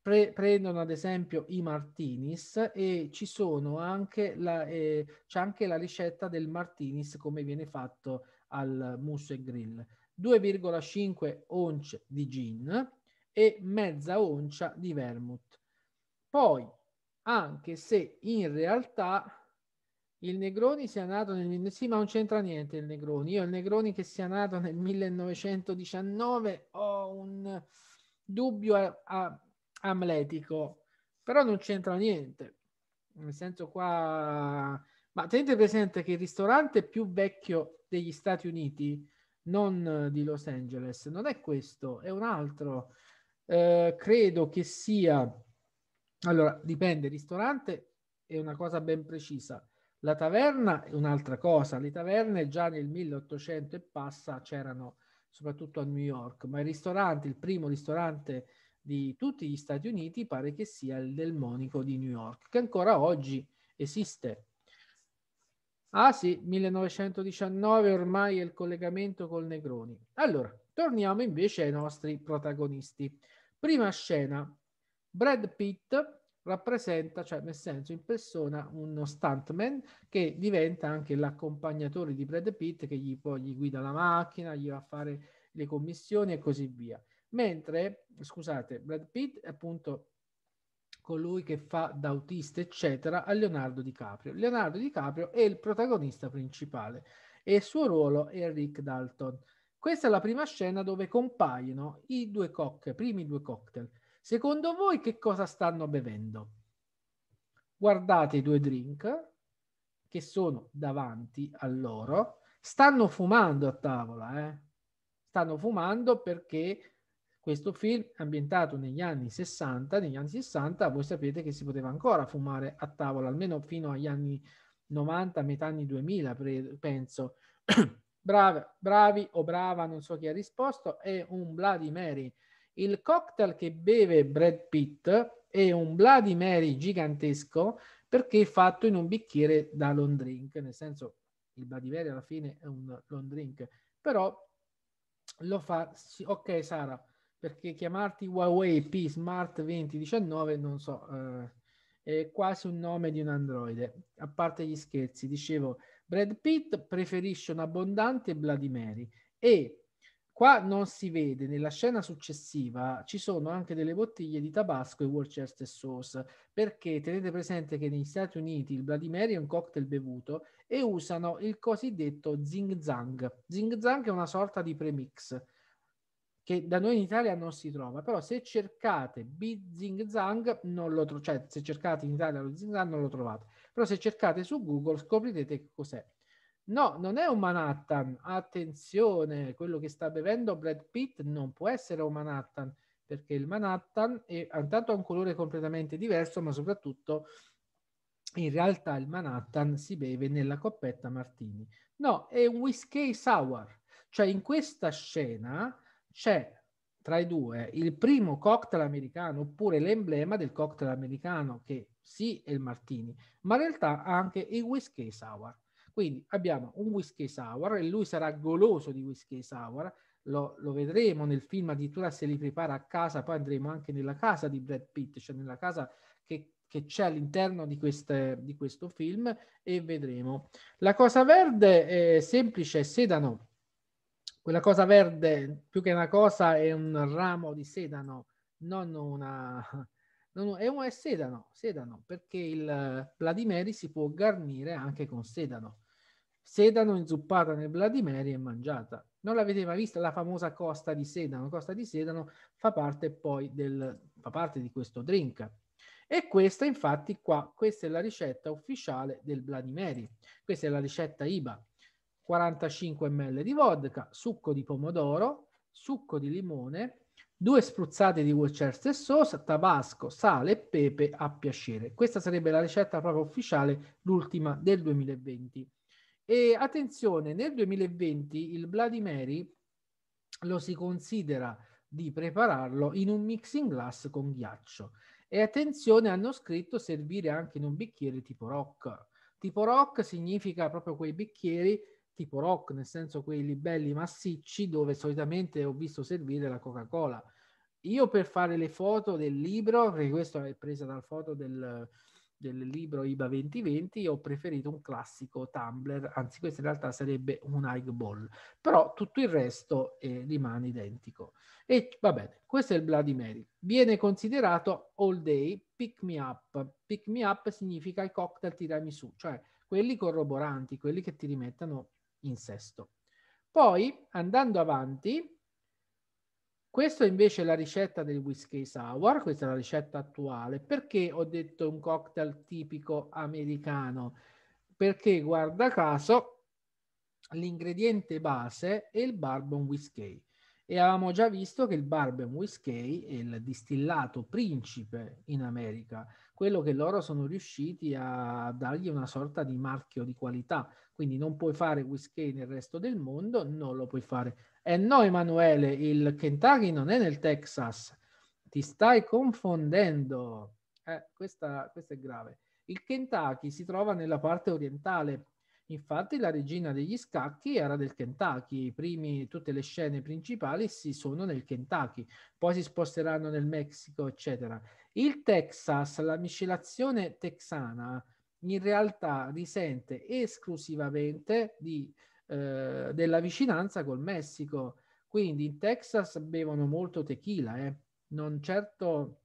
pre- prendono ad esempio i martinis e ci sono anche la, eh, c'è anche la ricetta del martinis come viene fatto al Mousse Grill. 2,5 once di gin e mezza oncia di vermouth. Poi, anche se in realtà il Negroni sia nato nel... Sì, ma non c'entra niente il Negroni. Io il Negroni che sia nato nel 1919 ho un dubbio a, eh, a, amletico, però non c'entra niente. Nel senso qua... Ma tenete presente che il ristorante più vecchio degli Stati Uniti, non di Los Angeles, non è questo, è un altro. Eh, credo che sia... Allora, dipende, il ristorante è una cosa ben precisa la taverna è un'altra cosa, le taverne già nel 1800 e passa c'erano soprattutto a New York, ma il ristorante, il primo ristorante di tutti gli Stati Uniti pare che sia il Delmonico di New York, che ancora oggi esiste. Ah sì, 1919 ormai è il collegamento col Negroni. Allora, torniamo invece ai nostri protagonisti. Prima scena, Brad Pitt rappresenta, cioè nel senso in persona, uno stuntman che diventa anche l'accompagnatore di Brad Pitt che gli, poi, gli guida la macchina, gli va a fare le commissioni e così via. Mentre, scusate, Brad Pitt è appunto colui che fa da autista, eccetera, a Leonardo DiCaprio. Leonardo DiCaprio è il protagonista principale e il suo ruolo è Rick Dalton. Questa è la prima scena dove compaiono i due cocktail, primi due cocktail. Secondo voi che cosa stanno bevendo? Guardate i due drink che sono davanti a loro. Stanno fumando a tavola, eh? Stanno fumando perché questo film ambientato negli anni 60, negli anni 60 voi sapete che si poteva ancora fumare a tavola, almeno fino agli anni 90, metà anni 2000, penso. bravi, bravi o brava, non so chi ha risposto, è un Bloody Mary il cocktail che beve Brad Pitt è un Bloody Mary gigantesco perché è fatto in un bicchiere da long drink, nel senso il Bloody Mary alla fine è un long drink, però lo fa, sì, ok Sara, perché chiamarti Huawei P Smart 2019 non so, eh, è quasi un nome di un androide, a parte gli scherzi, dicevo, Brad Pitt preferisce un abbondante Bloody Mary e Qua non si vede, nella scena successiva ci sono anche delle bottiglie di tabasco e Worcester sauce, perché tenete presente che negli Stati Uniti il Vladimir è un cocktail bevuto e usano il cosiddetto zing zang. Zing zang è una sorta di premix che da noi in Italia non si trova, però se cercate B zing zang non lo trovate, cioè se cercate in Italia lo zing zang non lo trovate, però se cercate su Google scoprirete che cos'è. No, non è un Manhattan. Attenzione, quello che sta bevendo Brad Pitt non può essere un Manhattan, perché il Manhattan è intanto ha un colore completamente diverso, ma soprattutto in realtà il Manhattan si beve nella coppetta Martini. No, è un whisky sour. Cioè in questa scena c'è tra i due il primo cocktail americano oppure l'emblema del cocktail americano che sì è il Martini, ma in realtà anche il whisky sour. Quindi abbiamo un whisky sour e lui sarà goloso di whisky sour, lo, lo, vedremo nel film addirittura se li prepara a casa, poi andremo anche nella casa di Brad Pitt, cioè nella casa che, che c'è all'interno di, queste, di, questo film e vedremo. La cosa verde è semplice, è sedano. Quella cosa verde più che una cosa è un ramo di sedano, non una... Non, è, un, è sedano, sedano, perché il Vladimiri si può garnire anche con sedano sedano inzuppata nel Vladimeri e mangiata. Non l'avete mai vista la famosa costa di sedano? Costa di sedano fa parte poi del, fa parte di questo drink. E questa infatti qua, questa è la ricetta ufficiale del Vladimeri. Questa è la ricetta IBA. 45 ml di vodka, succo di pomodoro, succo di limone, due spruzzate di Worcester sauce, tabasco, sale e pepe a piacere. Questa sarebbe la ricetta proprio ufficiale, l'ultima del 2020. E attenzione, nel 2020 il Bloody Mary lo si considera di prepararlo in un mixing glass con ghiaccio. E attenzione, hanno scritto servire anche in un bicchiere tipo rock. Tipo rock significa proprio quei bicchieri tipo rock, nel senso quelli belli massicci dove solitamente ho visto servire la Coca-Cola. Io per fare le foto del libro, perché questa è presa dal foto del, del libro IBA 2020 ho preferito un classico Tumblr, anzi questo in realtà sarebbe un Eyeball, però tutto il resto eh, rimane identico. E va bene, questo è il Bloody Mary. Viene considerato all day pick me up. Pick me up significa i cocktail tiramisù, cioè quelli corroboranti, quelli che ti rimettono in sesto. Poi, andando avanti, questa invece è la ricetta del whisky sour, questa è la ricetta attuale. Perché ho detto un cocktail tipico americano? Perché guarda caso l'ingrediente base è il bourbon whisky e avevamo già visto che il bourbon whisky è il distillato principe in America, quello che loro sono riusciti a dargli una sorta di marchio di qualità, quindi non puoi fare whisky nel resto del mondo, non lo puoi fare e no, Emanuele, il Kentucky non è nel Texas. Ti stai confondendo. Eh, questa, questa è grave. Il Kentucky si trova nella parte orientale. Infatti la regina degli scacchi era del Kentucky, I primi, tutte le scene principali si sono nel Kentucky, poi si sposteranno nel Messico, eccetera. Il Texas, la miscelazione texana, in realtà risente esclusivamente di eh, della vicinanza col Messico. Quindi in Texas bevono molto tequila, eh. non certo,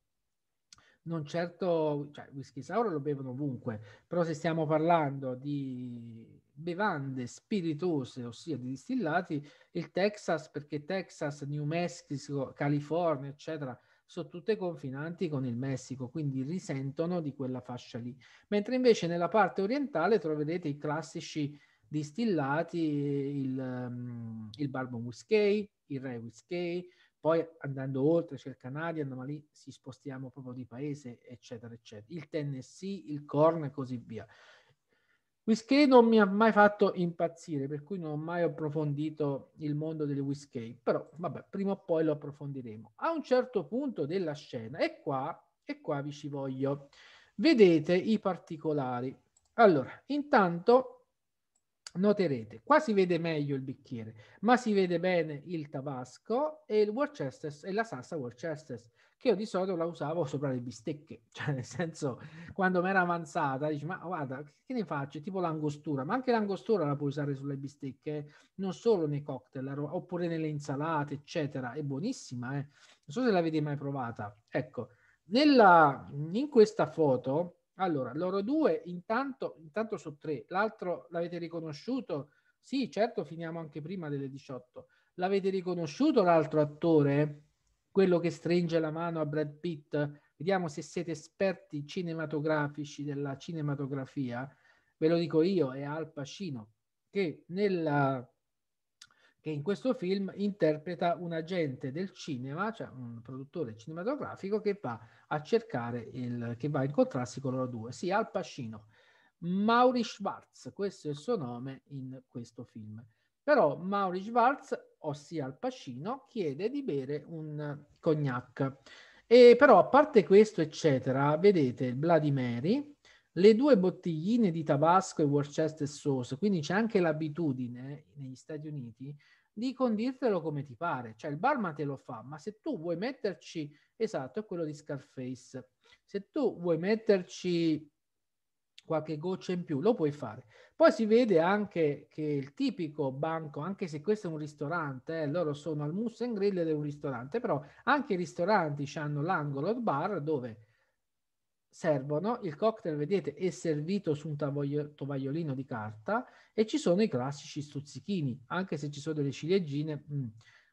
non certo, cioè whisky sour lo bevono ovunque, però se stiamo parlando di bevande spiritose, ossia di distillati, il Texas, perché Texas, New Mexico, California, eccetera, sono tutte confinanti con il Messico, quindi risentono di quella fascia lì. Mentre invece nella parte orientale troverete i classici distillati il, mm, il Bourbon Whiskey, il Rye Whiskey, poi andando oltre c'è il Canadian, ma lì si spostiamo proprio di paese, eccetera, eccetera. Il Tennessee, il Corn e così via. Whiskey non mi ha mai fatto impazzire, per cui non ho mai approfondito il mondo delle whiskey, però vabbè, prima o poi lo approfondiremo. A un certo punto della scena, e qua, e qua vi ci voglio, vedete i particolari. Allora, intanto noterete, qua si vede meglio il bicchiere, ma si vede bene il tabasco e il Worcester e la salsa Worcester, che io di solito la usavo sopra le bistecche, cioè nel senso quando mi era avanzata, dici ma guarda che ne faccio, tipo l'angostura, ma anche l'angostura la puoi usare sulle bistecche, eh. non solo nei cocktail, oppure nelle insalate, eccetera, è buonissima, eh? non so se l'avete mai provata. Ecco, nella, in questa foto allora, loro due, intanto, intanto su tre, l'altro l'avete riconosciuto? Sì, certo, finiamo anche prima delle 18. L'avete riconosciuto l'altro attore? Quello che stringe la mano a Brad Pitt? Vediamo se siete esperti cinematografici della cinematografia. Ve lo dico io, è Al Pacino, che nella che in questo film interpreta un agente del cinema, cioè un produttore cinematografico che va a cercare, il, che va a incontrarsi con loro due, sì, Al Pacino. Mauri Schwartz, questo è il suo nome in questo film. Però Mauri Schwartz, ossia Al Pacino, chiede di bere un cognac. E però a parte questo, eccetera, vedete il Bloody Mary, le due bottigline di Tabasco e Worcester Sauce, quindi c'è anche l'abitudine negli Stati Uniti di condirtelo come ti pare, cioè il barman te lo fa, ma se tu vuoi metterci, esatto, è quello di Scarface, se tu vuoi metterci qualche goccia in più, lo puoi fare. Poi si vede anche che il tipico banco, anche se questo è un ristorante, eh, loro sono al Mousse and Grill ed è un ristorante, però anche i ristoranti hanno l'angolo bar dove servono, il cocktail vedete è servito su un tavoglio, tovagliolino di carta e ci sono i classici stuzzichini, anche se ci sono delle ciliegine, mh, mm,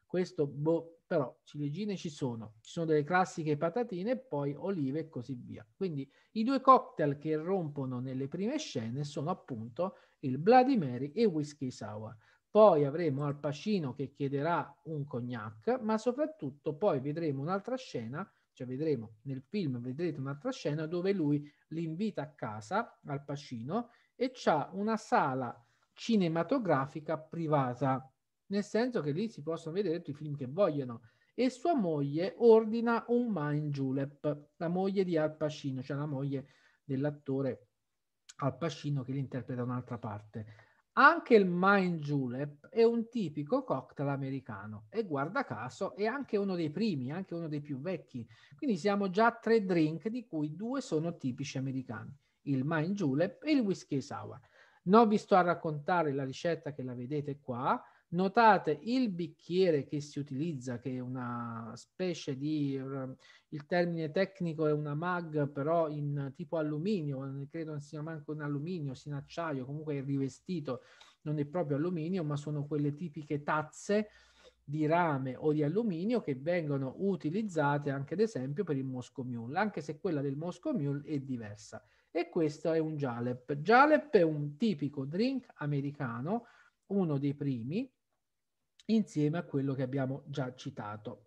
questo boh, però ciliegine ci sono, ci sono delle classiche patatine, poi olive e così via. Quindi i due cocktail che rompono nelle prime scene sono appunto il Bloody Mary e il Whiskey Sour. Poi avremo Al Pacino che chiederà un cognac, ma soprattutto poi vedremo un'altra scena cioè vedremo nel film, vedrete un'altra scena dove lui li invita a casa, al Pacino, e c'ha una sala cinematografica privata, nel senso che lì si possono vedere tutti i film che vogliono. E sua moglie ordina un Mind Julep, la moglie di Al Pacino, cioè la moglie dell'attore Al Pacino che li interpreta un'altra parte. Anche il Mind Julep è un tipico cocktail americano e guarda caso è anche uno dei primi, anche uno dei più vecchi. Quindi siamo già a tre drink di cui due sono tipici americani, il Mind Julep e il Whiskey Sour. Non vi sto a raccontare la ricetta che la vedete qua, Notate il bicchiere che si utilizza, che è una specie di, ehm, il termine tecnico è una mag, però in tipo alluminio, credo non sia manco in alluminio, sia in acciaio, comunque è rivestito, non è proprio alluminio, ma sono quelle tipiche tazze di rame o di alluminio che vengono utilizzate anche ad esempio per il Mosco Mule, anche se quella del Mosco Mule è diversa. E questo è un Jalep. Jalep è un tipico drink americano, uno dei primi, insieme a quello che abbiamo già citato.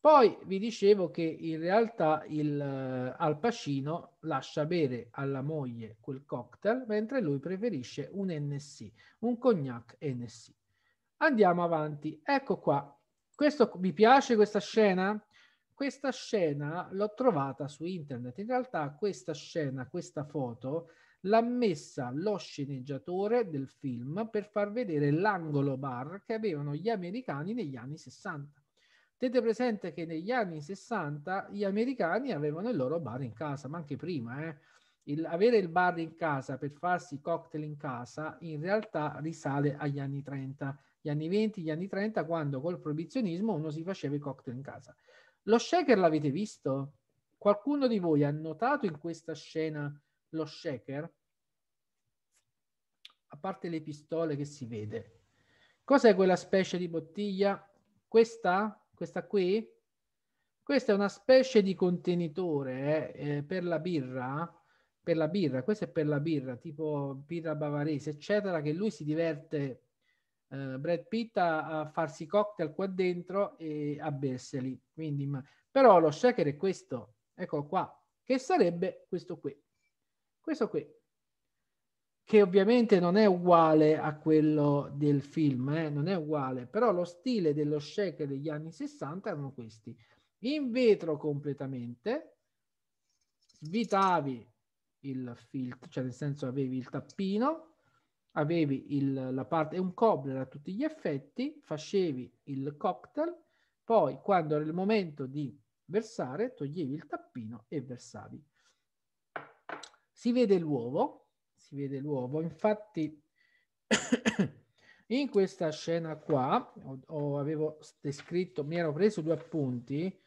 Poi vi dicevo che in realtà il, eh, Al Pacino lascia bere alla moglie quel cocktail, mentre lui preferisce un NSC, un cognac NSC. Andiamo avanti. Ecco qua. Questo, vi piace questa scena? Questa scena l'ho trovata su internet. In realtà questa scena, questa foto, l'ha messa lo sceneggiatore del film per far vedere l'angolo bar che avevano gli americani negli anni 60. Tenete presente che negli anni 60 gli americani avevano il loro bar in casa, ma anche prima, eh. il, avere il bar in casa per farsi cocktail in casa in realtà risale agli anni 30, gli anni 20, gli anni 30, quando col proibizionismo uno si faceva i cocktail in casa. Lo shaker l'avete visto? Qualcuno di voi ha notato in questa scena lo shaker, a parte le pistole che si vede, cos'è quella specie di bottiglia? Questa? Questa qui? Questa è una specie di contenitore eh, eh per la birra, per la birra, questa è per la birra, tipo birra bavarese, eccetera, che lui si diverte, eh, Brad Pitt, a, a, farsi cocktail qua dentro e a berseli. Quindi, ma... Però lo shaker è questo, eccolo qua, che sarebbe questo qui. Questo qui, che ovviamente non è uguale a quello del film, eh? non è uguale, però lo stile dello shaker degli anni 60 erano questi. In vetro completamente, svitavi il filtro, cioè nel senso avevi il tappino, avevi il, la parte, un cobbler a tutti gli effetti, facevi il cocktail, poi quando era il momento di versare toglievi il tappino e versavi. Si vede l'uovo, si vede l'uovo, infatti in questa scena qua, ho, ho, avevo descritto, mi ero preso due appunti,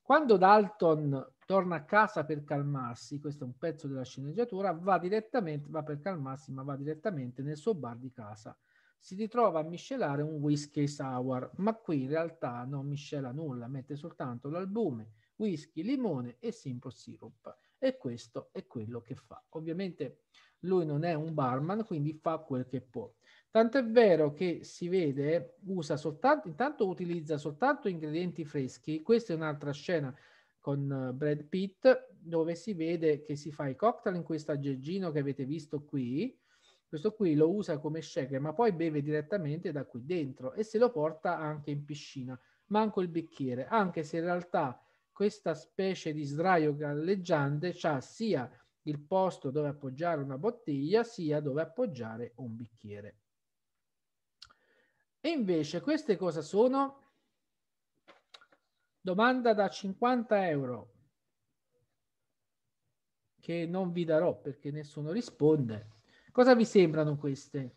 quando Dalton torna a casa per calmarsi, questo è un pezzo della sceneggiatura, va direttamente, va per calmarsi, ma va direttamente nel suo bar di casa. Si ritrova a miscelare un whisky sour, ma qui in realtà non miscela nulla, mette soltanto l'albume, whisky, limone e simple syrup e questo è quello che fa. Ovviamente lui non è un barman, quindi fa quel che può. Tanto è vero che si vede, usa soltanto, intanto utilizza soltanto ingredienti freschi. Questa è un'altra scena con eh, Brad Pitt dove si vede che si fa i cocktail in questo aggeggino che avete visto qui. Questo qui lo usa come shaker, ma poi beve direttamente da qui dentro e se lo porta anche in piscina. Manco il bicchiere, anche se in realtà questa specie di sdraio galleggiante ha sia il posto dove appoggiare una bottiglia, sia dove appoggiare un bicchiere. E invece queste cosa sono? Domanda da 50 euro che non vi darò perché nessuno risponde. Cosa vi sembrano queste?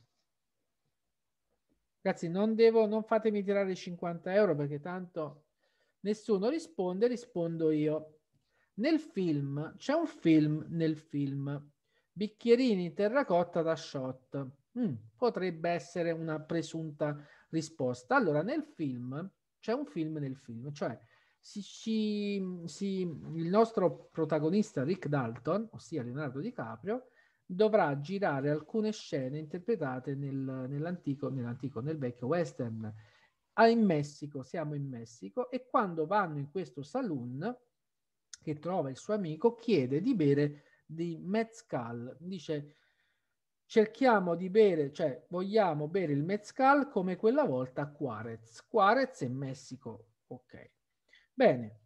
Ragazzi, non, devo, non fatemi tirare 50 euro perché tanto Nessuno risponde, rispondo io. Nel film, c'è un film nel film, Bicchierini terracotta da shot. Mm, potrebbe essere una presunta risposta. Allora, nel film, c'è un film nel film, cioè si, si, si, il nostro protagonista Rick Dalton, ossia Leonardo DiCaprio, dovrà girare alcune scene interpretate nel, nell'antico, nell'antico, nel vecchio western. Ah, in Messico, siamo in Messico e quando vanno in questo saloon che trova il suo amico chiede di bere di mezcal, dice cerchiamo di bere, cioè vogliamo bere il mezcal come quella volta a Juarez. Juarez e Messico, ok. Bene,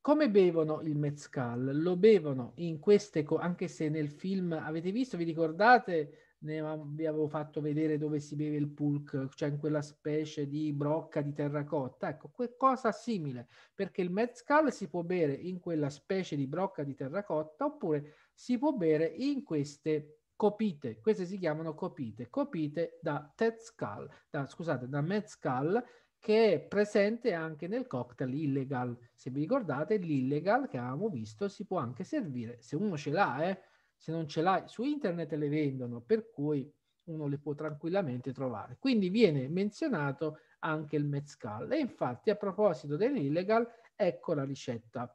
come bevono il mezcal? Lo bevono in queste, co- anche se nel film avete visto, vi ricordate ne avevo fatto vedere dove si beve il pulk, cioè in quella specie di brocca di terracotta. Ecco, qualcosa simile, perché il mezcal si può bere in quella specie di brocca di terracotta oppure si può bere in queste copite. Queste si chiamano copite, copite da tezcal, da, scusate, da mezcal che è presente anche nel cocktail illegal. Se vi ricordate, l'illegal che avevamo visto si può anche servire, se uno ce l'ha, eh, se non ce l'hai su internet le vendono, per cui uno le può tranquillamente trovare. Quindi viene menzionato anche il mezcal. E infatti a proposito dell'illegal, ecco la ricetta.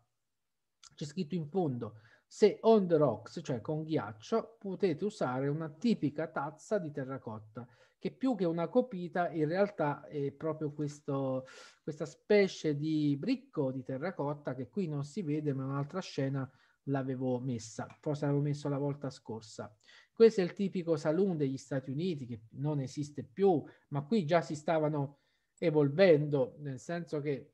C'è scritto in fondo, se on the rocks, cioè con ghiaccio, potete usare una tipica tazza di terracotta, che più che una copita in realtà è proprio questo, questa specie di bricco di terracotta che qui non si vede, ma è un'altra scena l'avevo messa, forse l'avevo messo la volta scorsa. Questo è il tipico saloon degli Stati Uniti che non esiste più, ma qui già si stavano evolvendo, nel senso che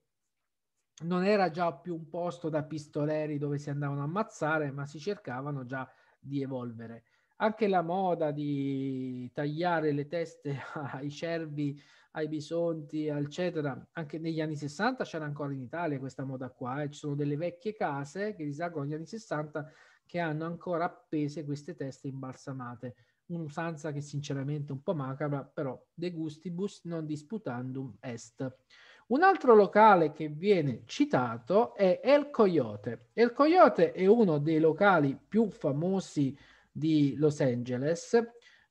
non era già più un posto da pistoleri dove si andavano a ammazzare, ma si cercavano già di evolvere. Anche la moda di tagliare le teste ai cervi, ai bisonti, eccetera, anche negli anni 60 c'era ancora in Italia questa moda qua e eh. ci sono delle vecchie case che risalgono agli anni 60 che hanno ancora appese queste teste imbalsamate. Un'usanza che sinceramente è un po' macabra, però de gustibus non disputandum est. Un altro locale che viene citato è El Coyote. El Coyote è uno dei locali più famosi di Los Angeles,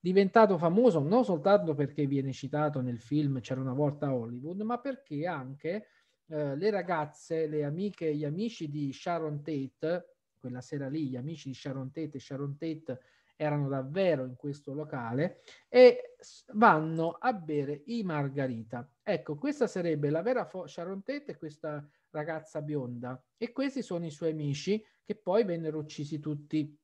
diventato famoso non soltanto perché viene citato nel film C'era una volta Hollywood, ma perché anche eh, le ragazze, le amiche, gli amici di Sharon Tate, quella sera lì, gli amici di Sharon Tate e Sharon Tate erano davvero in questo locale e vanno a bere i margarita. Ecco, questa sarebbe la vera fo- Sharon Tate e questa ragazza bionda e questi sono i suoi amici che poi vennero uccisi tutti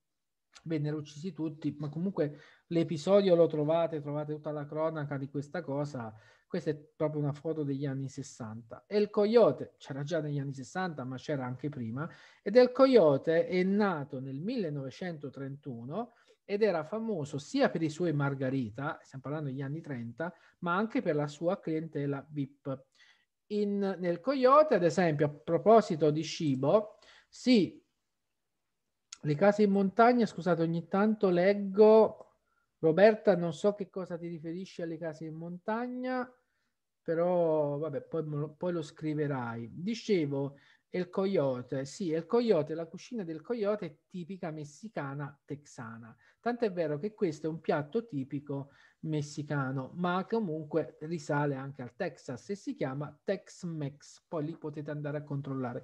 vennero uccisi tutti, ma comunque l'episodio lo trovate, trovate tutta la cronaca di questa cosa. Questa è proprio una foto degli anni 60. E il coyote c'era già negli anni 60, ma c'era anche prima. Ed il coyote è nato nel 1931 ed era famoso sia per i suoi margarita, stiamo parlando degli anni 30, ma anche per la sua clientela VIP. In, nel coyote, ad esempio, a proposito di cibo, si le case in montagna, scusate, ogni tanto leggo, Roberta, non so che cosa ti riferisci alle case in montagna, però vabbè, poi, poi lo scriverai. Dicevo, il coyote, sì, il coyote, la cucina del coyote è tipica messicana texana. Tant'è vero che questo è un piatto tipico messicano, ma comunque risale anche al Texas e si chiama Tex-Mex. Poi lì potete andare a controllare.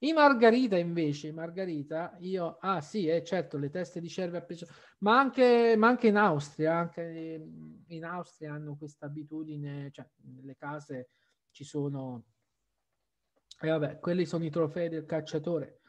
I Margarita invece, Margarita, io, ah sì, eh, certo, le teste di cerve a pesce, ma anche, ma anche in Austria, anche in Austria hanno questa abitudine, cioè nelle case ci sono, e eh, vabbè, quelli sono i trofei del cacciatore.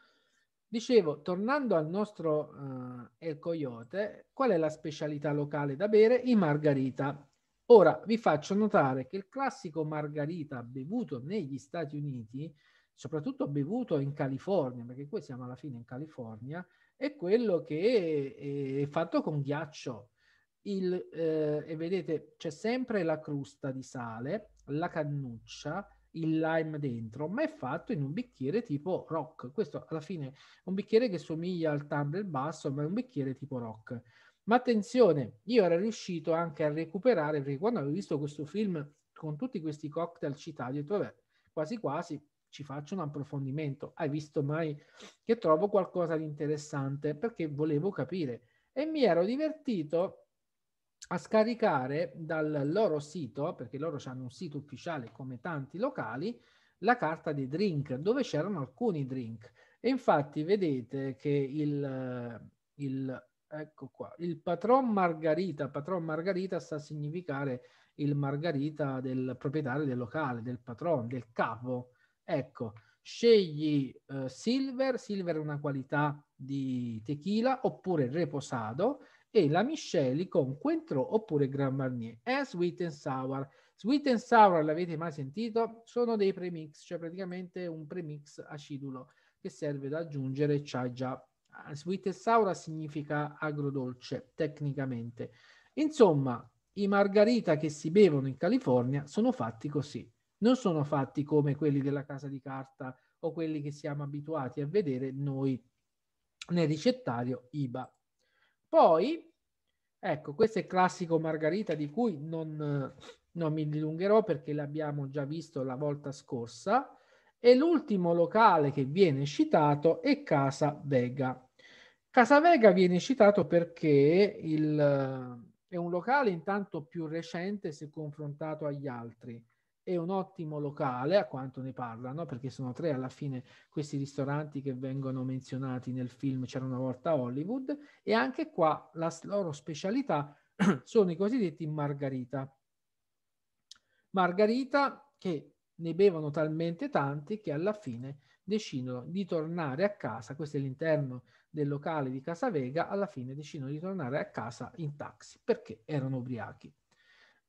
Dicevo, tornando al nostro uh, El Coyote, qual è la specialità locale da bere? I margarita. Ora vi faccio notare che il classico margarita bevuto negli Stati Uniti soprattutto bevuto in California, perché qui siamo alla fine in California, è quello che è, fatto con ghiaccio. Il, eh, e vedete, c'è sempre la crusta di sale, la cannuccia, il lime dentro, ma è fatto in un bicchiere tipo rock. Questo alla fine è un bicchiere che somiglia al tumbler basso, ma è un bicchiere tipo rock. Ma attenzione, io ero riuscito anche a recuperare, perché quando avevo visto questo film con tutti questi cocktail citati, ho detto, vabbè, quasi quasi ci faccio un approfondimento. Hai visto mai che trovo qualcosa di interessante perché volevo capire e mi ero divertito a scaricare dal loro sito, perché loro hanno un sito ufficiale come tanti locali, la carta dei drink dove c'erano alcuni drink. E infatti vedete che il, il ecco qua, il patron Margarita, patron Margarita sta a significare il Margarita del proprietario del locale, del patron, del capo Ecco, scegli eh, Silver, Silver è una qualità di tequila, oppure Reposado, e la misceli con Cointreau oppure Grand Marnier. È Sweet and Sour. Sweet and Sour, l'avete mai sentito? Sono dei premix, cioè praticamente un premix acidulo che serve ad aggiungere c'ha già. Ah, sweet and Sour significa agrodolce, tecnicamente. Insomma, i margarita che si bevono in California sono fatti così non sono fatti come quelli della casa di carta o quelli che siamo abituati a vedere noi nel ricettario IBA. Poi, ecco, questo è il classico Margarita di cui non, non mi dilungherò perché l'abbiamo già visto la volta scorsa. E l'ultimo locale che viene citato è Casa Vega. Casa Vega viene citato perché il, è un locale intanto più recente se confrontato agli altri è un ottimo locale, a quanto ne parlano, perché sono tre alla fine questi ristoranti che vengono menzionati nel film C'era una volta Hollywood, e anche qua la loro specialità sono i cosiddetti margarita. Margarita che ne bevono talmente tanti che alla fine decidono di tornare a casa, questo è l'interno del locale di Casa Vega, alla fine decidono di tornare a casa in taxi perché erano ubriachi.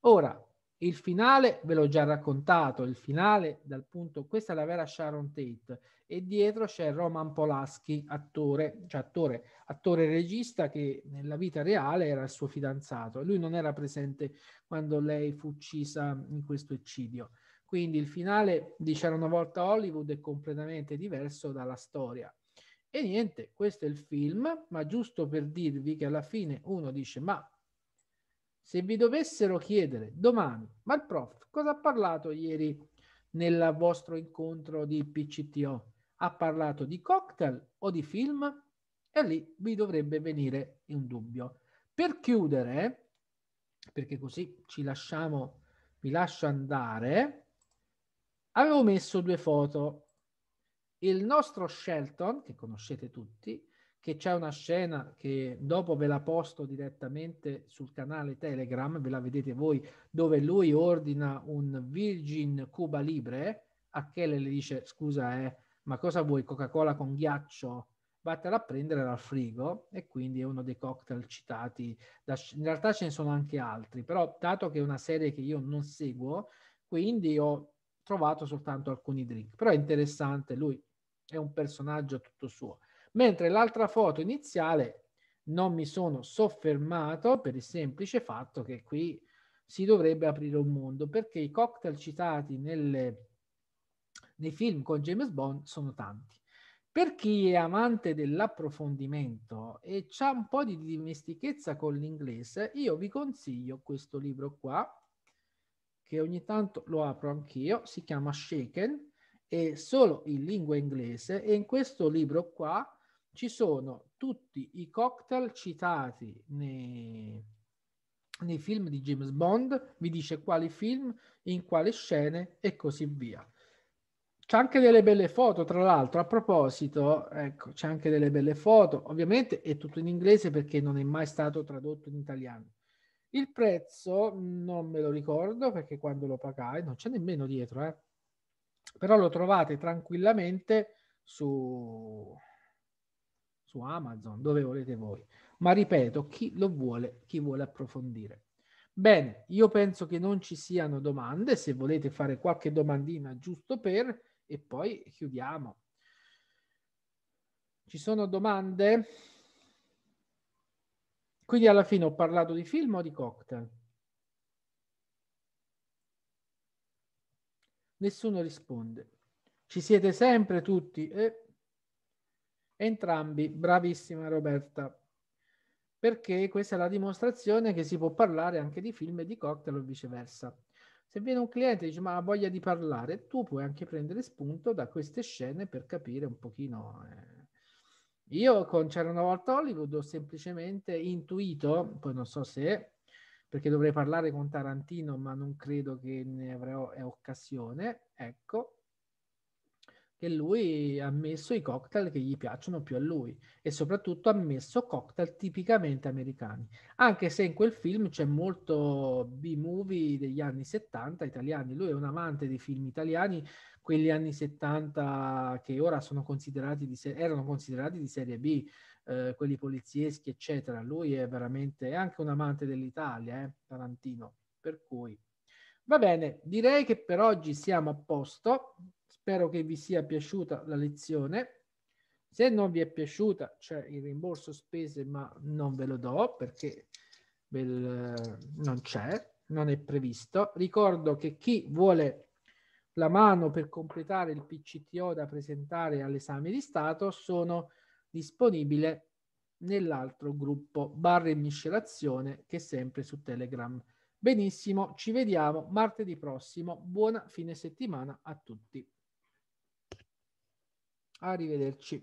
Ora, il finale ve l'ho già raccontato, il finale dal punto, questa è la vera Sharon Tate e dietro c'è Roman Polaski attore, cioè attore, attore regista che nella vita reale era il suo fidanzato. Lui non era presente quando lei fu uccisa in questo eccidio. Quindi il finale di C'era una volta Hollywood è completamente diverso dalla storia. E niente, questo è il film, ma giusto per dirvi che alla fine uno dice ma se vi dovessero chiedere domani, ma il prof cosa ha parlato ieri nel vostro incontro di PCTO? Ha parlato di cocktail o di film? E lì vi dovrebbe venire un dubbio. Per chiudere, perché così ci lasciamo, vi lascio andare, avevo messo due foto. Il nostro Shelton, che conoscete tutti, che c'è una scena che dopo ve la posto direttamente sul canale Telegram, ve la vedete voi, dove lui ordina un Virgin Cuba Libre, a Kelly le dice scusa eh, ma cosa vuoi Coca-Cola con ghiaccio? Vattela a prendere dal frigo e quindi è uno dei cocktail citati. Da... in realtà ce ne sono anche altri, però dato che è una serie che io non seguo, quindi ho trovato soltanto alcuni drink. Però è interessante, lui è un personaggio tutto suo mentre l'altra foto iniziale non mi sono soffermato per il semplice fatto che qui si dovrebbe aprire un mondo, perché i cocktail citati nelle, nei film con James Bond sono tanti. Per chi è amante dell'approfondimento e ha un po' di dimestichezza con l'inglese, io vi consiglio questo libro qua, che ogni tanto lo apro anch'io, si chiama Shaken, è solo in lingua inglese e in questo libro qua ci sono tutti i cocktail citati nei, nei film di James Bond, vi dice quali film, in quale scene e così via. C'è anche delle belle foto, tra l'altro. A proposito, ecco, c'è anche delle belle foto. Ovviamente è tutto in inglese perché non è mai stato tradotto in italiano. Il prezzo non me lo ricordo perché quando lo pagai non c'è nemmeno dietro, eh. Però lo trovate tranquillamente su su Amazon, dove volete voi. Ma ripeto, chi lo vuole, chi vuole approfondire. Bene, io penso che non ci siano domande, se volete fare qualche domandina giusto per, e poi chiudiamo. Ci sono domande? Quindi alla fine ho parlato di film o di cocktail? Nessuno risponde. Ci siete sempre tutti? Eh? Entrambi, bravissima Roberta. Perché questa è la dimostrazione che si può parlare anche di film e di cocktail o viceversa. Se viene un cliente e dice ma ha voglia di parlare, tu puoi anche prendere spunto da queste scene per capire un pochino. Eh. Io con C'era una volta Hollywood ho semplicemente intuito, poi non so se, perché dovrei parlare con Tarantino, ma non credo che ne avrò eh, occasione, ecco, che lui ha messo i cocktail che gli piacciono più a lui e soprattutto ha messo cocktail tipicamente americani, anche se in quel film c'è molto B-movie degli anni 70 italiani, lui è un amante dei film italiani, quelli anni 70 che ora considerati se- erano considerati di serie B, eh, quelli polizieschi eccetera, lui è veramente è anche un amante dell'Italia, eh, Tarantino, per cui... Va bene, direi che per oggi siamo a posto. Spero che vi sia piaciuta la lezione. Se non vi è piaciuta c'è il rimborso spese, ma non ve lo do perché non c'è, non è previsto. Ricordo che chi vuole la mano per completare il PCTO da presentare all'esame di Stato sono disponibile nell'altro gruppo barre miscelazione che è sempre su Telegram. Benissimo, ci vediamo martedì prossimo. Buona fine settimana a tutti. Arrivederci.